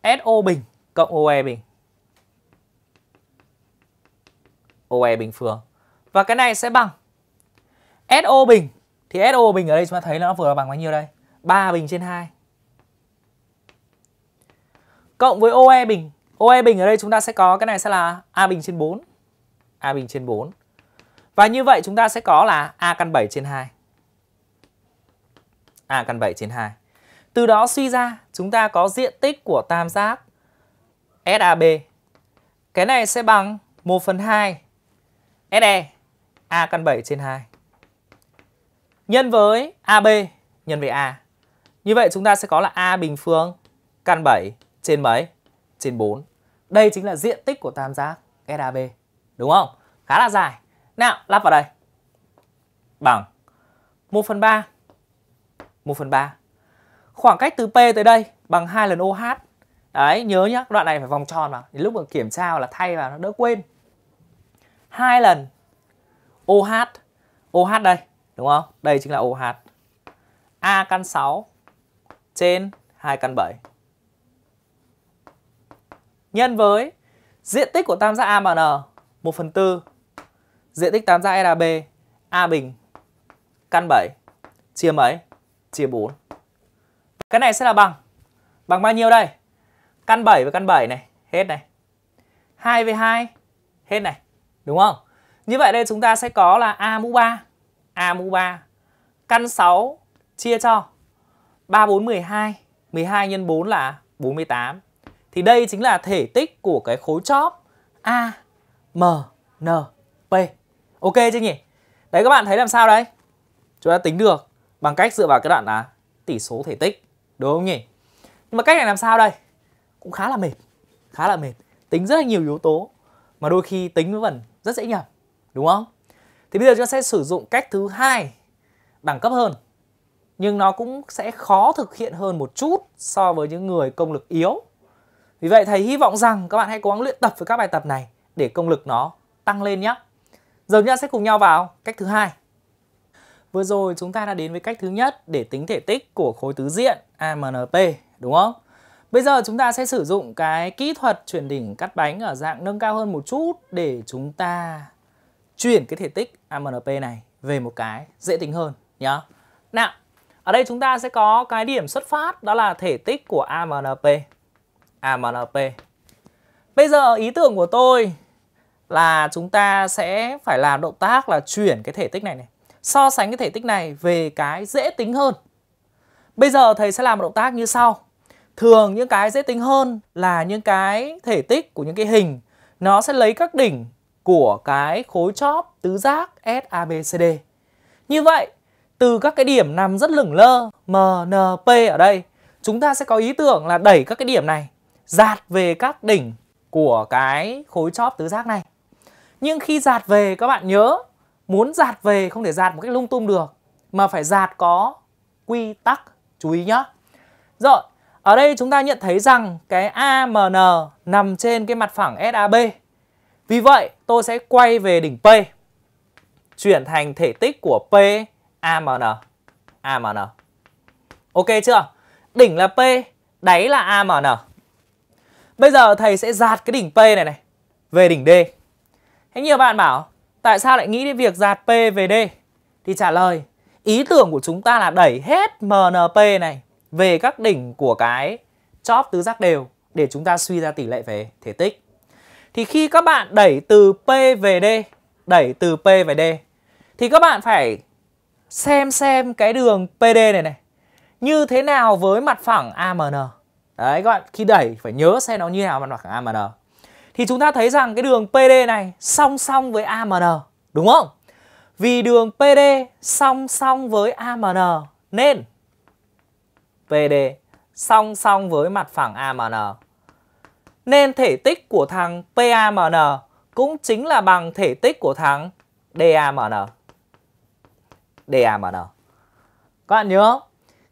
SO bình cộng OE bình. OE bình phương. Và cái này sẽ bằng SO bình. Thì SO bình ở đây chúng ta thấy nó vừa bằng bao nhiêu đây? 3 bình trên 2. Cộng với OE bình OE bình ở đây chúng ta sẽ có cái này sẽ là A bình trên 4. A bình trên 4. Và như vậy chúng ta sẽ có là A căn 7 trên 2. A căn 7 trên 2. Từ đó suy ra chúng ta có diện tích của tam giác SAB. Cái này sẽ bằng 1 phần 2 SE A căn 7 trên 2. Nhân với AB nhân với A. Như vậy chúng ta sẽ có là A bình phương căn 7 trên mấy? Trên 4. Đây chính là diện tích của tam giác SAB, đúng không? Khá là dài. Nào, lắp vào đây. Bằng 1 phần 3, 1 phần 3. Khoảng cách từ P tới đây bằng 2 lần OH. Đấy, nhớ nhá, đoạn này phải vòng tròn mà. lúc mà kiểm tra là thay vào nó đỡ quên. 2 lần OH. OH đây, đúng không? Đây chính là OH. A căn 6 trên 2 căn 7 nhân với diện tích của tam giác A và N 1 phần 4 diện tích tam giác LAB e A bình căn 7 chia mấy? Chia 4. Cái này sẽ là bằng bằng bao nhiêu đây? Căn 7 với căn 7 này, hết này. 2 với 2 hết này, đúng không? Như vậy đây chúng ta sẽ có là A mũ 3, A mũ 3 căn 6 chia cho 3 4 12, 12 nhân 4 là 48. Thì đây chính là thể tích của cái khối chóp A, M, N, P. Ok chưa nhỉ? Đấy các bạn thấy làm sao đấy? Chúng ta tính được bằng cách dựa vào cái đoạn là tỷ số thể tích. Đúng không nhỉ? Nhưng mà cách này làm sao đây? Cũng khá là mệt. Khá là mệt. Tính rất là nhiều yếu tố mà đôi khi tính với vẩn rất dễ nhầm. Đúng không? Thì bây giờ chúng ta sẽ sử dụng cách thứ hai đẳng cấp hơn nhưng nó cũng sẽ khó thực hiện hơn một chút so với những người công lực yếu vì vậy thầy hy vọng rằng các bạn hãy cố gắng luyện tập với các bài tập này để công lực nó tăng lên nhé. Giờ chúng ta sẽ cùng nhau vào cách thứ hai. Vừa rồi chúng ta đã đến với cách thứ nhất để tính thể tích của khối tứ diện AMNP, đúng không? Bây giờ chúng ta sẽ sử dụng cái kỹ thuật chuyển đỉnh cắt bánh ở dạng nâng cao hơn một chút để chúng ta chuyển cái thể tích AMNP này về một cái dễ tính hơn nhá. Nào, ở đây chúng ta sẽ có cái điểm xuất phát đó là thể tích của AMNP. AMNP. Bây giờ ý tưởng của tôi là chúng ta sẽ phải làm động tác là chuyển cái thể tích này này. So sánh cái thể tích này về cái dễ tính hơn. Bây giờ thầy sẽ làm một động tác như sau. Thường những cái dễ tính hơn là những cái thể tích của những cái hình nó sẽ lấy các đỉnh của cái khối chóp tứ giác SABCD. Như vậy, từ các cái điểm nằm rất lửng lơ MNP ở đây, chúng ta sẽ có ý tưởng là đẩy các cái điểm này giạt về các đỉnh của cái khối chóp tứ giác này. Nhưng khi giạt về các bạn nhớ, muốn giạt về không thể giạt một cách lung tung được mà phải giạt có quy tắc, chú ý nhá. Rồi, ở đây chúng ta nhận thấy rằng cái AMN nằm trên cái mặt phẳng SAB. Vì vậy, tôi sẽ quay về đỉnh P, chuyển thành thể tích của P AMN. AMN. Ok chưa? Đỉnh là P, đáy là AMN. Bây giờ thầy sẽ dạt cái đỉnh P này này về đỉnh D. Thế nhiều bạn bảo tại sao lại nghĩ đến việc dạt P về D? Thì trả lời ý tưởng của chúng ta là đẩy hết MNP này về các đỉnh của cái chóp tứ giác đều để chúng ta suy ra tỷ lệ về thể tích. Thì khi các bạn đẩy từ P về D, đẩy từ P về D thì các bạn phải xem xem cái đường PD này này như thế nào với mặt phẳng AMN. Đấy các bạn khi đẩy phải nhớ xem nó như nào mặt phẳng AMN. Thì chúng ta thấy rằng cái đường PD này song song với AMN đúng không? Vì đường PD song song với AMN nên PD song song với mặt phẳng AMN. Nên thể tích của thằng PAMN cũng chính là bằng thể tích của thằng DAMN. DAMN. Các bạn nhớ không?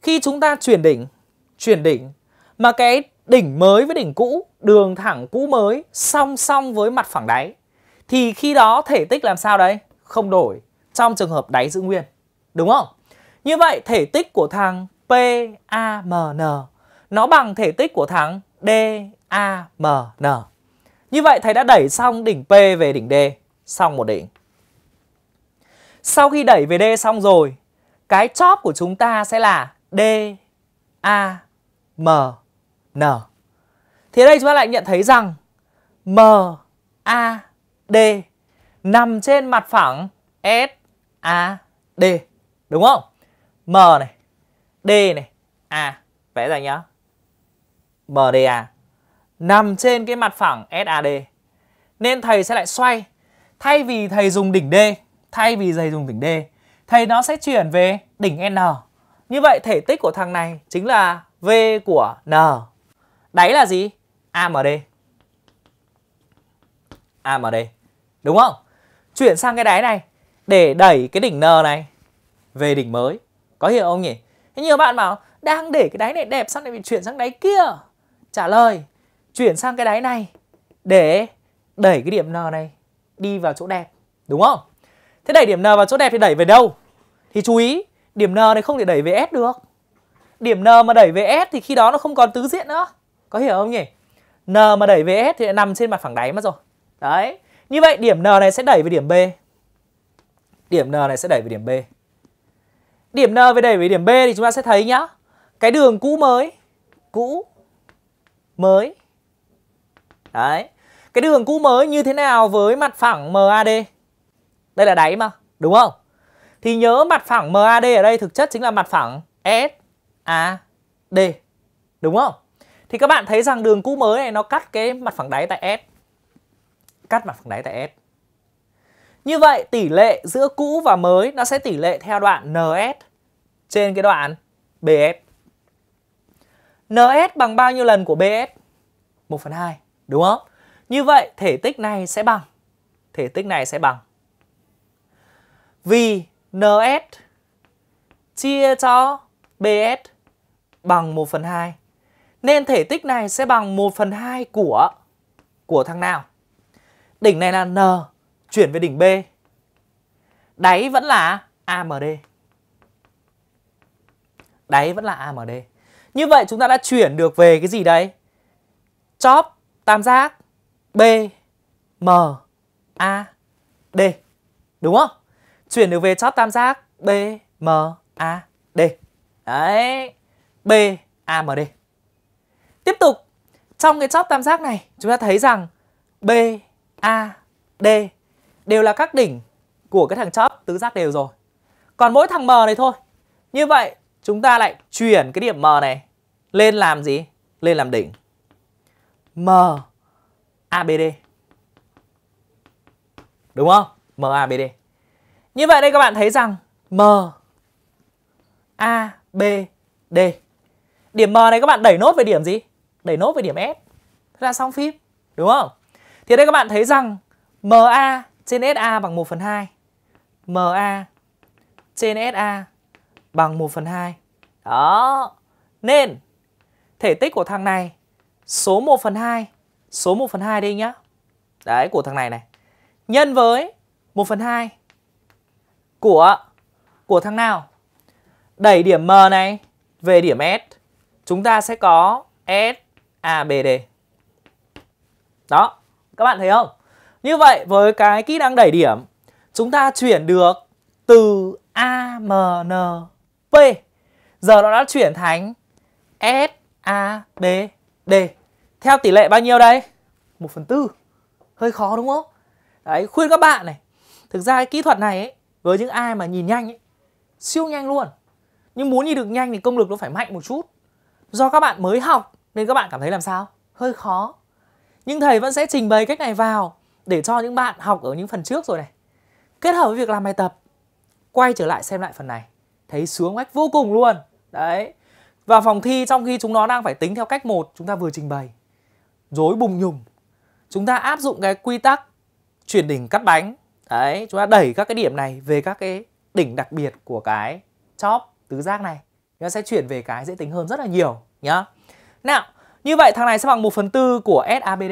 Khi chúng ta chuyển đỉnh, chuyển đỉnh mà cái đỉnh mới với đỉnh cũ đường thẳng cũ mới song song với mặt phẳng đáy thì khi đó thể tích làm sao đấy không đổi trong trường hợp đáy giữ nguyên đúng không như vậy thể tích của thằng PAMN nó bằng thể tích của thằng DAMN như vậy thầy đã đẩy xong đỉnh P về đỉnh D xong một đỉnh sau khi đẩy về D xong rồi cái chóp của chúng ta sẽ là D N. Thì ở đây chúng ta lại nhận thấy rằng M A D nằm trên mặt phẳng S A D đúng không? M này, D này, A vẽ ra nhá. a nằm trên cái mặt phẳng s a d Nên thầy sẽ lại xoay. Thay vì thầy dùng đỉnh D, thay vì thầy dùng đỉnh D, thầy nó sẽ chuyển về đỉnh N. Như vậy thể tích của thằng này chính là V của N. Đáy là gì? AMD. AMD. Đúng không? Chuyển sang cái đáy này để đẩy cái đỉnh N này về đỉnh mới. Có hiểu không nhỉ? Thế nhiều bạn bảo đang để cái đáy này đẹp xong lại bị chuyển sang đáy kia. Trả lời, chuyển sang cái đáy này để đẩy cái điểm N này đi vào chỗ đẹp. Đúng không? Thế đẩy điểm N vào chỗ đẹp thì đẩy về đâu? Thì chú ý, điểm N này không thể đẩy về S được. Điểm N mà đẩy về S thì khi đó nó không còn tứ diện nữa. Có hiểu không nhỉ? N mà đẩy về S thì lại nằm trên mặt phẳng đáy mất rồi. Đấy. Như vậy điểm N này sẽ đẩy về điểm B. Điểm N này sẽ đẩy về điểm B. Điểm N về đẩy về điểm B thì chúng ta sẽ thấy nhá. Cái đường cũ mới. Cũ. Mới. Đấy. Cái đường cũ mới như thế nào với mặt phẳng MAD? Đây là đáy mà. Đúng không? Thì nhớ mặt phẳng MAD ở đây thực chất chính là mặt phẳng S A D Đúng không? thì các bạn thấy rằng đường cũ mới này nó cắt cái mặt phẳng đáy tại S cắt mặt phẳng đáy tại S như vậy tỷ lệ giữa cũ và mới nó sẽ tỷ lệ theo đoạn NS trên cái đoạn BS NS bằng bao nhiêu lần của BS 1 phần 2 đúng không như vậy thể tích này sẽ bằng thể tích này sẽ bằng vì NS chia cho BS bằng 1 phần 2 nên thể tích này sẽ bằng 1 phần 2 của của thằng nào? Đỉnh này là N chuyển về đỉnh B. Đáy vẫn là AMD. Đáy vẫn là AMD. Như vậy chúng ta đã chuyển được về cái gì đấy? Chóp tam giác B M A D. Đúng không? Chuyển được về chóp tam giác B M A D. Đấy. B A M D. Tiếp tục, trong cái chóp tam giác này, chúng ta thấy rằng B, A, D đều là các đỉnh của cái thằng chóp tứ giác đều rồi. Còn mỗi thằng M này thôi. Như vậy, chúng ta lại chuyển cái điểm M này lên làm gì? Lên làm đỉnh. M A B D Đúng không? M A B D Như vậy đây các bạn thấy rằng M A B D. Điểm M này các bạn đẩy nốt về điểm gì? đẩy nốt về điểm S Thế là xong phim Đúng không? Thì đây các bạn thấy rằng MA trên SA bằng 1 phần 2 MA trên SA bằng 1 phần 2 Đó Nên thể tích của thằng này số 1 phần 2 Số 1 phần 2 đây nhá Đấy của thằng này này Nhân với 1 phần 2 Của Của thằng nào Đẩy điểm M này về điểm S Chúng ta sẽ có S ABD. Đó, các bạn thấy không? Như vậy với cái kỹ năng đẩy điểm, chúng ta chuyển được từ AMNP giờ nó đã chuyển thành SABD. Theo tỷ lệ bao nhiêu đây? 1 phần tư Hơi khó đúng không? Đấy, khuyên các bạn này. Thực ra cái kỹ thuật này ấy, với những ai mà nhìn nhanh ấy, siêu nhanh luôn. Nhưng muốn nhìn được nhanh thì công lực nó phải mạnh một chút. Do các bạn mới học nên các bạn cảm thấy làm sao hơi khó nhưng thầy vẫn sẽ trình bày cách này vào để cho những bạn học ở những phần trước rồi này kết hợp với việc làm bài tập quay trở lại xem lại phần này thấy sướng cách vô cùng luôn đấy và phòng thi trong khi chúng nó đang phải tính theo cách một chúng ta vừa trình bày dối bùng nhùng chúng ta áp dụng cái quy tắc chuyển đỉnh cắt bánh đấy chúng ta đẩy các cái điểm này về các cái đỉnh đặc biệt của cái chóp tứ giác này nó sẽ chuyển về cái dễ tính hơn rất là nhiều nhá nào, như vậy thằng này sẽ bằng 1 phần tư của SABD.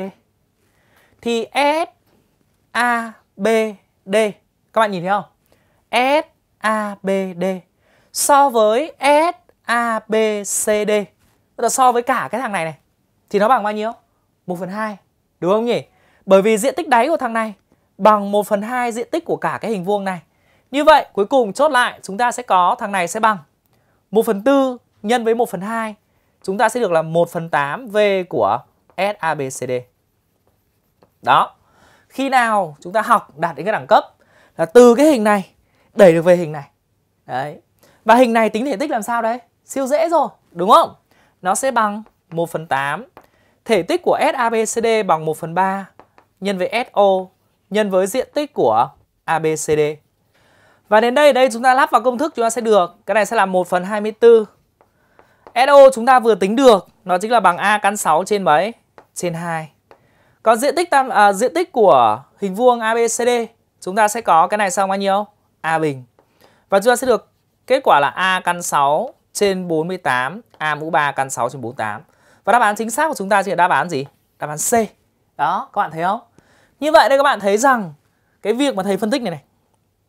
Thì SABD, các bạn nhìn thấy không? SABD so với SABCD, tức là so với cả cái thằng này này, thì nó bằng bao nhiêu? 1 phần 2, đúng không nhỉ? Bởi vì diện tích đáy của thằng này bằng 1 phần 2 diện tích của cả cái hình vuông này. Như vậy, cuối cùng chốt lại chúng ta sẽ có thằng này sẽ bằng 1 phần 4 nhân với 1 phần 2 chúng ta sẽ được là 1 phần 8 V của SABCD. Đó. Khi nào chúng ta học đạt đến cái đẳng cấp là từ cái hình này đẩy được về hình này. Đấy. Và hình này tính thể tích làm sao đấy? Siêu dễ rồi, đúng không? Nó sẽ bằng 1 phần 8. Thể tích của SABCD bằng 1 phần 3 nhân với SO nhân với diện tích của ABCD. Và đến đây, đây chúng ta lắp vào công thức chúng ta sẽ được, cái này sẽ là 1 phần 24 SO chúng ta vừa tính được, nó chính là bằng A căn 6 trên mấy? Trên 2. Còn diện tích tam, à, diện tích của hình vuông ABCD chúng ta sẽ có cái này xong bao nhiêu? A bình. Và chúng ta sẽ được kết quả là A căn 6 trên 48, A mũ 3 căn 6 trên 48. Và đáp án chính xác của chúng ta chỉ là đáp án gì? Đáp án C. Đó, các bạn thấy không? Như vậy đây các bạn thấy rằng cái việc mà thầy phân tích này này.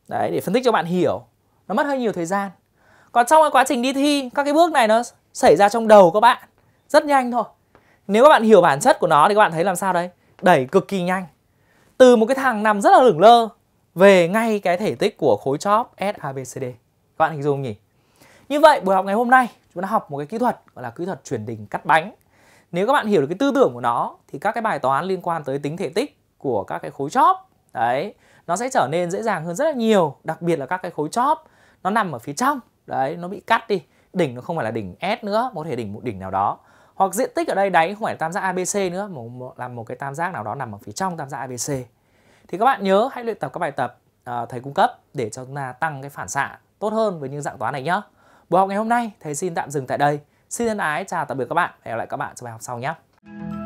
Đấy, để phân tích cho bạn hiểu, nó mất hơi nhiều thời gian. Còn trong cái quá trình đi thi, các cái bước này nó xảy ra trong đầu các bạn rất nhanh thôi nếu các bạn hiểu bản chất của nó thì các bạn thấy làm sao đấy đẩy cực kỳ nhanh từ một cái thằng nằm rất là lửng lơ về ngay cái thể tích của khối chóp SABCD các bạn hình dung nhỉ như vậy buổi học ngày hôm nay chúng ta học một cái kỹ thuật gọi là kỹ thuật chuyển đỉnh cắt bánh nếu các bạn hiểu được cái tư tưởng của nó thì các cái bài toán liên quan tới tính thể tích của các cái khối chóp đấy nó sẽ trở nên dễ dàng hơn rất là nhiều đặc biệt là các cái khối chóp nó nằm ở phía trong đấy nó bị cắt đi đỉnh nó không phải là đỉnh S nữa có thể đỉnh một đỉnh nào đó hoặc diện tích ở đây đáy không phải là tam giác ABC nữa mà là một cái tam giác nào đó nằm ở phía trong tam giác ABC thì các bạn nhớ hãy luyện tập các bài tập uh, thầy cung cấp để cho chúng ta tăng cái phản xạ tốt hơn với những dạng toán này nhé buổi học ngày hôm nay thầy xin tạm dừng tại đây xin thân ái chào tạm biệt các bạn hẹn gặp lại các bạn trong bài học sau nhé